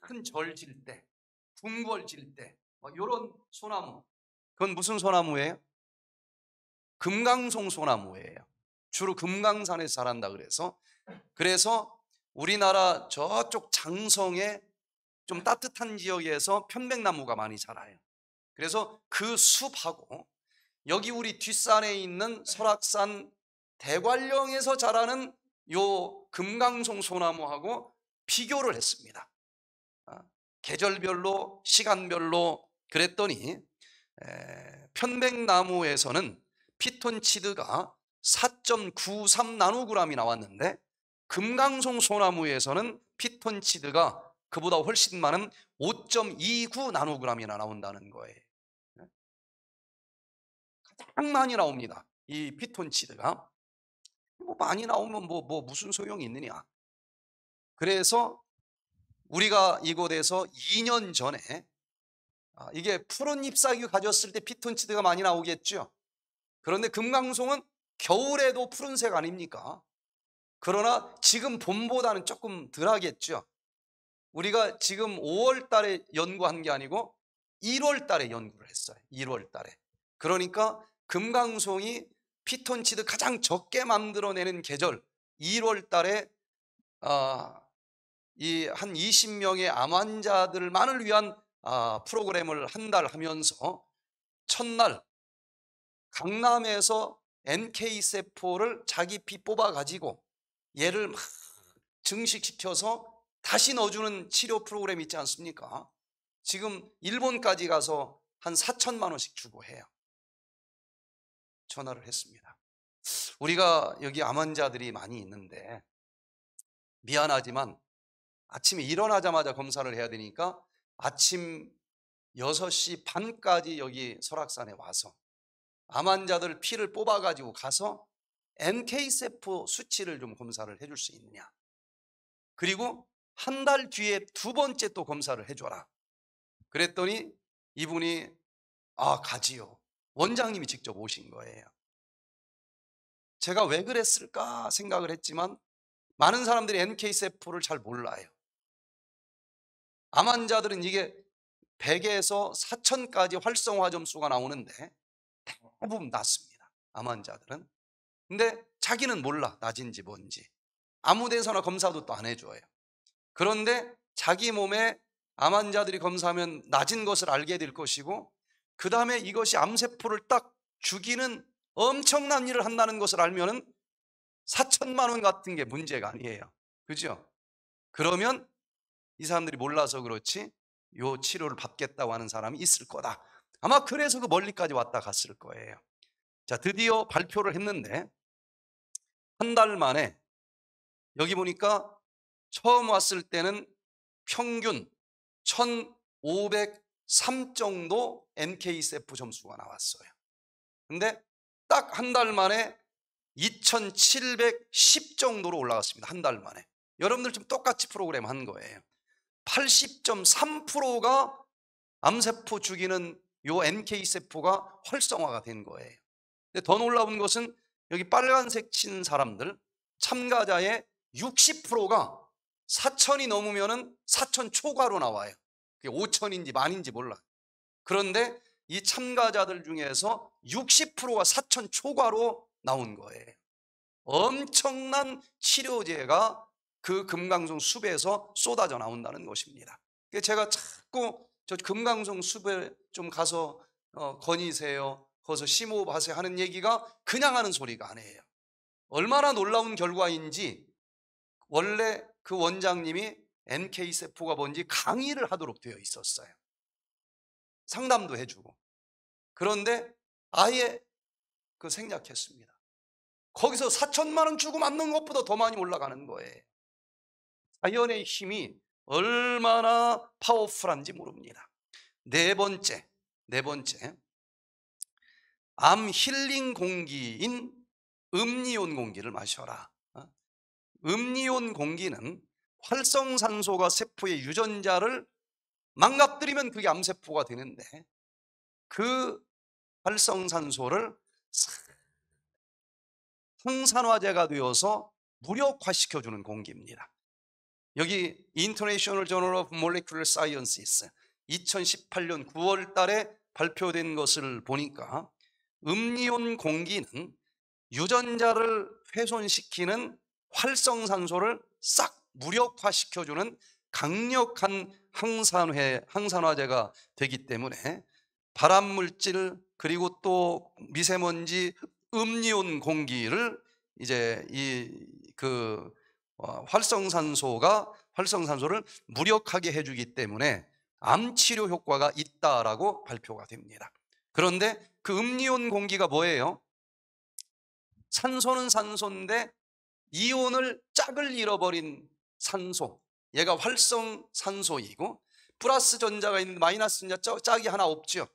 [SPEAKER 1] 큰 절 질 때, 궁궐 질 때, 이런 소나무. 그건 무슨 소나무예요? 금강송 소나무예요. 주로 금강산에 자란다 그래서. 그래서 우리나라 저쪽 장성에 좀 따뜻한 지역에서 편백나무가 많이 자라요. 그래서 그 숲하고 여기 우리 뒷산에 있는 설악산 대관령에서 자라는 요 금강송 소나무하고 비교를 했습니다. 아, 계절별로 시간별로 그랬더니 편백나무에서는 피톤치드가 4.93 나노그램이 나왔는데 금강송 소나무에서는 피톤치드가 그보다 훨씬 많은 5.29 나노그램이나 나온다는 거예요. 워낙 많이 나옵니다. 이 피톤치드가 뭐 많이 나오면 뭐, 뭐 무슨 소용이 있느냐. 그래서 우리가 이곳에서 2년 전에 아, 이게 푸른 잎사귀 가졌을 때 피톤치드가 많이 나오겠죠. 그런데 금강송은 겨울에도 푸른색 아닙니까? 그러나 지금 봄보다는 조금 덜 하겠죠. 우리가 지금 5월 달에 연구한 게 아니고 1월 달에 연구를 했어요. 1월 달에. 그러니까 금강송이 피톤치드 가장 적게 만들어내는 계절 1월 달에 아, 이한 20명의 암 환자들만을 위한 아, 프로그램을 한 달 하면서 첫날 강남에서 NK세포를 자기 피 뽑아가지고 얘를 막 증식시켜서 다시 넣어주는 치료 프로그램 있지 않습니까? 지금 일본까지 가서 한 4천만 원씩 주고 해요. 전화를 했습니다. 우리가 여기 암환자들이 많이 있는데 미안하지만 아침에 일어나자마자 검사를 해야 되니까 아침 6시 반까지 여기 설악산에 와서 암환자들 피를 뽑아가지고 가서 NK세포 수치를 좀 검사를 해줄 수 있느냐. 그리고 한 달 뒤에 두 번째 또 검사를 해줘라. 그랬더니 이분이 아, 가지요. 원장님이 직접 오신 거예요. 제가 왜 그랬을까 생각을 했지만 많은 사람들이 NK세포를 잘 몰라요. 암 환자들은 이게 100에서 4000까지 활성화 점수가 나오는데 대부분 낮습니다. 암 환자들은. 근데 자기는 몰라. 낮은지 뭔지. 아무 데서나 검사도 또 안 해줘요. 그런데 자기 몸에 암 환자들이 검사하면 낮은 것을 알게 될 것이고 그 다음에 이것이 암세포를 딱 죽이는 엄청난 일을 한다는 것을 알면 4천만 원 같은 게 문제가 아니에요. 그죠? 그러면 이 사람들이 몰라서 그렇지 요 치료를 받겠다고 하는 사람이 있을 거다. 아마 그래서 그 멀리까지 왔다 갔을 거예요. 자, 드디어 발표를 했는데 한 달 만에 여기 보니까 처음 왔을 때는 평균 1,500 3 정도 MK세프 점수가 나왔어요. 근데 딱 한 달 만에 2710 정도로 올라갔습니다. 한 달 만에. 여러분들 지금 똑같이 프로그램 한 거예요. 80.3%가 암세포 죽이는 요 MK세포가 활성화가 된 거예요. 근데 더 놀라운 것은 여기 빨간색 친 사람들 참가자의 60%가 4천이 넘으면 4천 초과로 나와요. 5천인지 만인지 몰라. 그런데 이 참가자들 중에서 60%가 4천 초과로 나온 거예요. 엄청난 치료제가 그 금강송 숲에서 쏟아져 나온다는 것입니다. 제가 자꾸 저 금강송 숲에 좀 가서 어, 거니세요. 거기서 심호흡하세요 하는 얘기가 그냥 하는 소리가 아니에요. 얼마나 놀라운 결과인지 원래 그 원장님이 NK 세포가 뭔지 강의를 하도록 되어 있었어요. 상담도 해주고. 그런데 아예 그 생략했습니다. 거기서 4천만 원 주고 맞는 것보다 더 많이 올라가는 거예요. 자연의 힘이 얼마나 파워풀한지 모릅니다. 네 번째, 네 번째. 암 힐링 공기인 음니온 공기를 마셔라. 어? 음니온 공기는 활성산소가 세포의 유전자를 망가뜨리면 그게 암세포가 되는데 그 활성산소를 항산화제가 되어서 무력화시켜주는 공기입니다. 여기 International Journal of Molecular Sciences 2018년 9월 달에 발표된 것을 보니까 음이온 공기는 유전자를 훼손시키는 활성산소를 싹 무력화시켜주는 강력한 항산화, 항산화제가 되기 때문에 발암물질 그리고 또 미세먼지 음리온 공기를 이제 이그 어, 활성산소가 활성산소를 무력하게 해주기 때문에 암 치료 효과가 있다라고 발표가 됩니다. 그런데 그 음리온 공기가 뭐예요? 산소는 산소인데 이온을 짝을 잃어버린 산소. 얘가 활성 산소이고 플러스 전자가 있는 마이너스 전자 짝이 하나 없죠.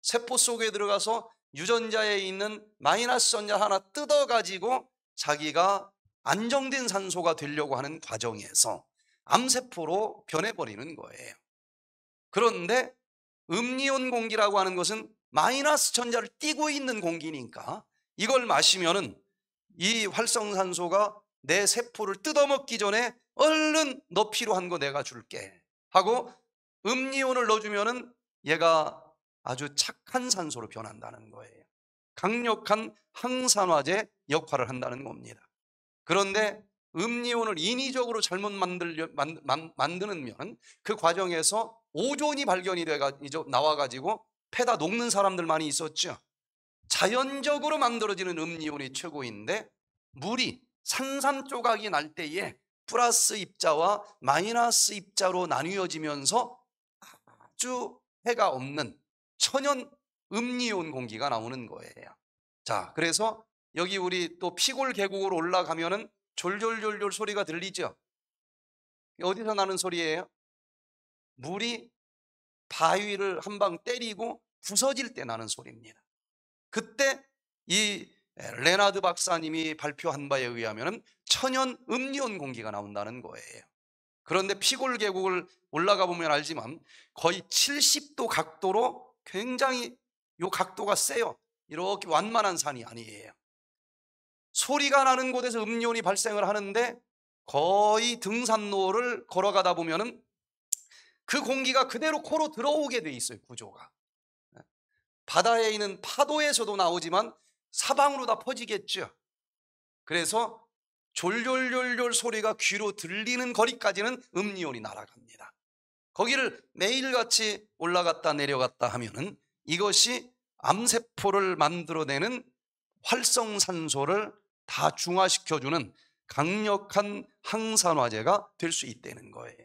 [SPEAKER 1] 세포 속에 들어가서 유전자에 있는 마이너스 전자 하나 뜯어가지고 자기가 안정된 산소가 되려고 하는 과정에서 암세포로 변해버리는 거예요. 그런데 음리온 공기라고 하는 것은 마이너스 전자를 띄고 있는 공기니까 이걸 마시면은 이 활성산소가 내 세포를 뜯어먹기 전에 얼른 너 필요한 거 내가 줄게 하고 음리온을 넣어주면은 얘가 아주 착한 산소로 변한다는 거예요. 강력한 항산화제 역할을 한다는 겁니다. 그런데 음리온을 인위적으로 잘못 만들려, 만, 만, 만드는 면그 과정에서 오존이 발견이 돼가지고 나와가지고 폐다 녹는 사람들 만이 있었죠. 자연적으로 만들어지는 음리온이 최고인데 물이 산산조각이 날 때에 플러스 입자와 마이너스 입자로 나뉘어지면서 아주 해가 없는 천연 음리온 공기가 나오는 거예요. 자, 그래서 여기 우리 또 피골 계곡으로 올라가면은 졸졸졸졸 소리가 들리죠? 어디서 나는 소리예요? 물이 바위를 한 방 때리고 부서질 때 나는 소리입니다. 그때 이 예, 레나드 박사님이 발표한 바에 의하면 천연 음리온 공기가 나온다는 거예요. 그런데 피골 계곡을 올라가 보면 알지만 거의 70도 각도로 굉장히 요 각도가 세요. 이렇게 완만한 산이 아니에요. 소리가 나는 곳에서 음리온이 발생을 하는데 거의 등산로를 걸어가다 보면그 공기가 그대로 코로 들어오게 돼 있어요, 구조가. 예, 바다에 있는 파도에서도 나오지만 사방으로 다 퍼지겠죠. 그래서 졸졸졸졸 소리가 귀로 들리는 거리까지는 음리온이 날아갑니다. 거기를 매일같이 올라갔다 내려갔다 하면은 이것이 암세포를 만들어내는 활성산소를 다 중화시켜주는 강력한 항산화제가 될 수 있다는 거예요.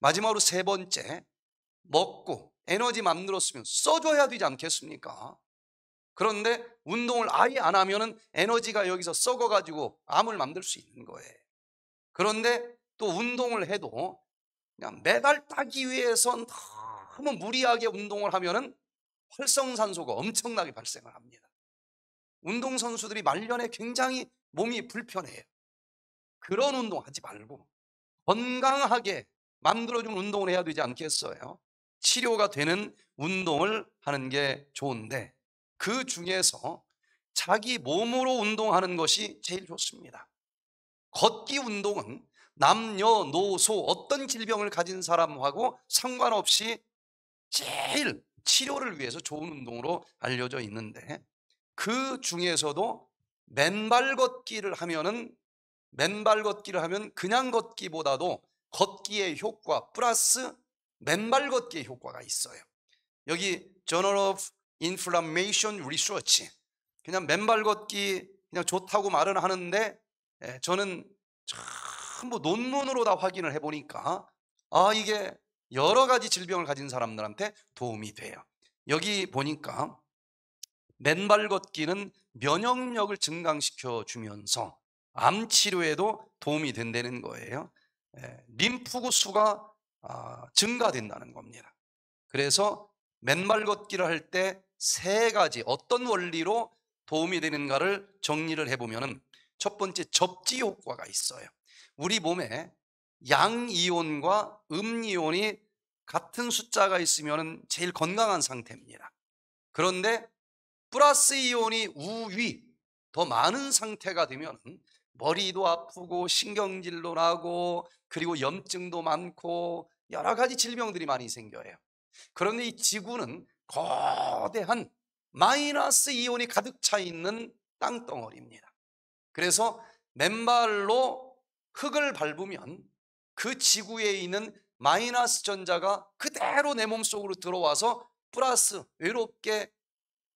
[SPEAKER 1] 마지막으로 세 번째, 먹고 에너지 만들었으면 써줘야 되지 않겠습니까? 그런데 운동을 아예 안 하면은 에너지가 여기서 썩어가지고 암을 만들 수 있는 거예요. 그런데 또 운동을 해도 그냥 메달 따기 위해선 너무 무리하게 운동을 하면은 활성산소가 엄청나게 발생을 합니다. 운동선수들이 말년에 굉장히 몸이 불편해요. 그런 운동 하지 말고 건강하게 만들어준 운동을 해야 되지 않겠어요? 치료가 되는 운동을 하는 게 좋은데 그 중에서 자기 몸으로 운동하는 것이 제일 좋습니다. 걷기 운동은 남녀노소 어떤 질병을 가진 사람하고 상관없이 제일 치료를 위해서 좋은 운동으로 알려져 있는데 그 중에서도 맨발 걷기를 하면은 맨발 걷기를 하면 그냥 걷기보다도 걷기의 효과 플러스 맨발 걷기의 효과가 있어요. 여기 Journal of 인플라메이션 리서치 그냥 맨발 걷기 그냥 좋다고 말은 하는데 예, 저는 전부 뭐 논문으로 다 확인을 해보니까 아 이게 여러 가지 질병을 가진 사람들한테 도움이 돼요 여기 보니까 맨발 걷기는 면역력을 증강시켜 주면서 암 치료에도 도움이 된다는 거예요 예, 림프구수가 아, 증가된다는 겁니다 그래서 맨발 걷기를 할 때 세 가지 어떤 원리로 도움이 되는가를 정리를 해보면 첫 번째 접지 효과가 있어요. 우리 몸에 양이온과 음이온이 같은 숫자가 있으면 제일 건강한 상태입니다. 그런데 플러스 이온이 우위 더 많은 상태가 되면 머리도 아프고 신경질도 나고 그리고 염증도 많고 여러 가지 질병들이 많이 생겨요. 그런데 이 지구는 거대한 마이너스 이온이 가득 차 있는 땅덩어리입니다. 그래서 맨발로 흙을 밟으면 그 지구에 있는 마이너스 전자가 그대로 내 몸속으로 들어와서 플러스 외롭게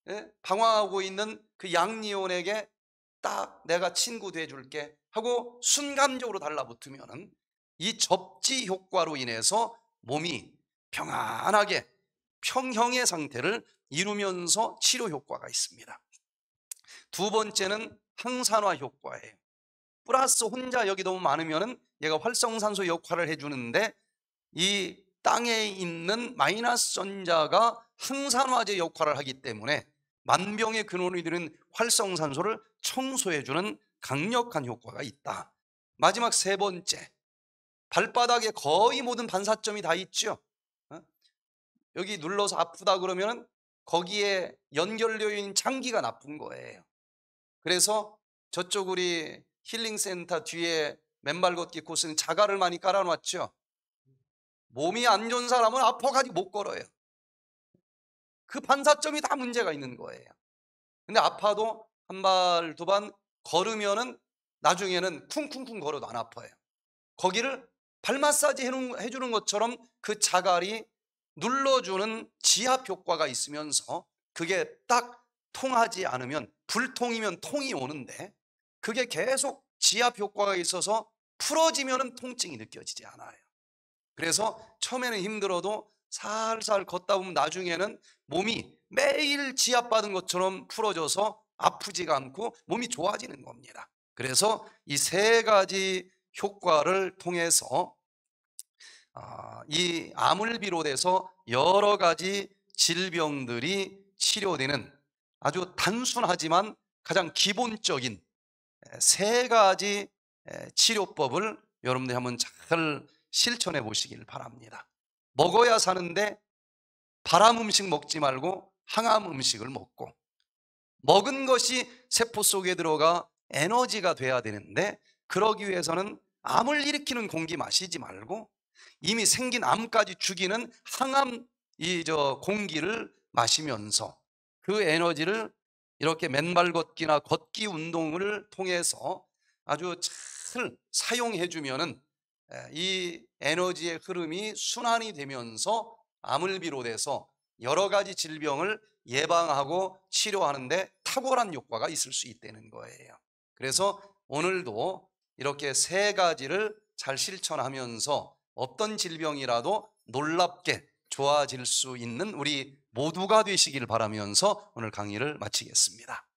[SPEAKER 1] 예, 방황하고 있는 그 양리온에게 딱 내가 친구 돼줄게 하고 순간적으로 달라붙으면 이 접지 효과로 인해서 몸이 평안하게 평형의 상태를 이루면서 치료 효과가 있습니다. 두 번째는 항산화 효과예요. 플러스 혼자 여기 너무 많으면 얘가 활성산소 역할을 해주는데 이 땅에 있는 마이너스 전자가 항산화제 역할을 하기 때문에 만병의 근원이 되는 활성산소를 청소해주는 강력한 효과가 있다. 마지막 세 번째, 발바닥에 거의 모든 반사점이 다 있죠. 여기 눌러서 아프다 그러면 거기에 연결되어 있는 장기가 나쁜 거예요. 그래서 저쪽 우리 힐링센터 뒤에 맨발 걷기 코스는 자갈을 많이 깔아놨죠. 몸이 안 좋은 사람은 아파가지고 못 걸어요. 그 반사점이 다 문제가 있는 거예요. 근데 아파도 한 발, 두 발 걸으면은 나중에는 쿵쿵쿵 걸어도 안 아파요. 거기를 발 마사지 해주는 것처럼 그 자갈이 눌러주는 지압 효과가 있으면서 그게 딱 통하지 않으면 불통이면 통이 오는데 그게 계속 지압 효과가 있어서 풀어지면 통증이 느껴지지 않아요. 그래서 처음에는 힘들어도 살살 걷다 보면 나중에는 몸이 매일 지압받은 것처럼 풀어져서 아프지가 않고 몸이 좋아지는 겁니다. 그래서 이 세 가지 효과를 통해서 아, 이 암을 비롯해서 여러 가지 질병들이 치료되는 아주 단순하지만 가장 기본적인 세 가지 치료법을 여러분들이 한번 잘 실천해 보시길 바랍니다. 먹어야 사는데 바람 음식 먹지 말고 항암 음식을 먹고 먹은 것이 세포 속에 들어가 에너지가 돼야 되는데 그러기 위해서는 암을 일으키는 공기 마시지 말고 이미 생긴 암까지 죽이는 항암 이 저 공기를 마시면서 그 에너지를 이렇게 맨발 걷기나 걷기 운동을 통해서 아주 잘 사용해 주면은 이 에너지의 흐름이 순환이 되면서 암을 비롯해서 여러 가지 질병을 예방하고 치료하는데 탁월한 효과가 있을 수 있다는 거예요. 그래서 오늘도 이렇게 세 가지를 잘 실천하면서 어떤 질병이라도 놀랍게 좋아질 수 있는 우리 모두가 되시길 바라면서 오늘 강의를 마치겠습니다.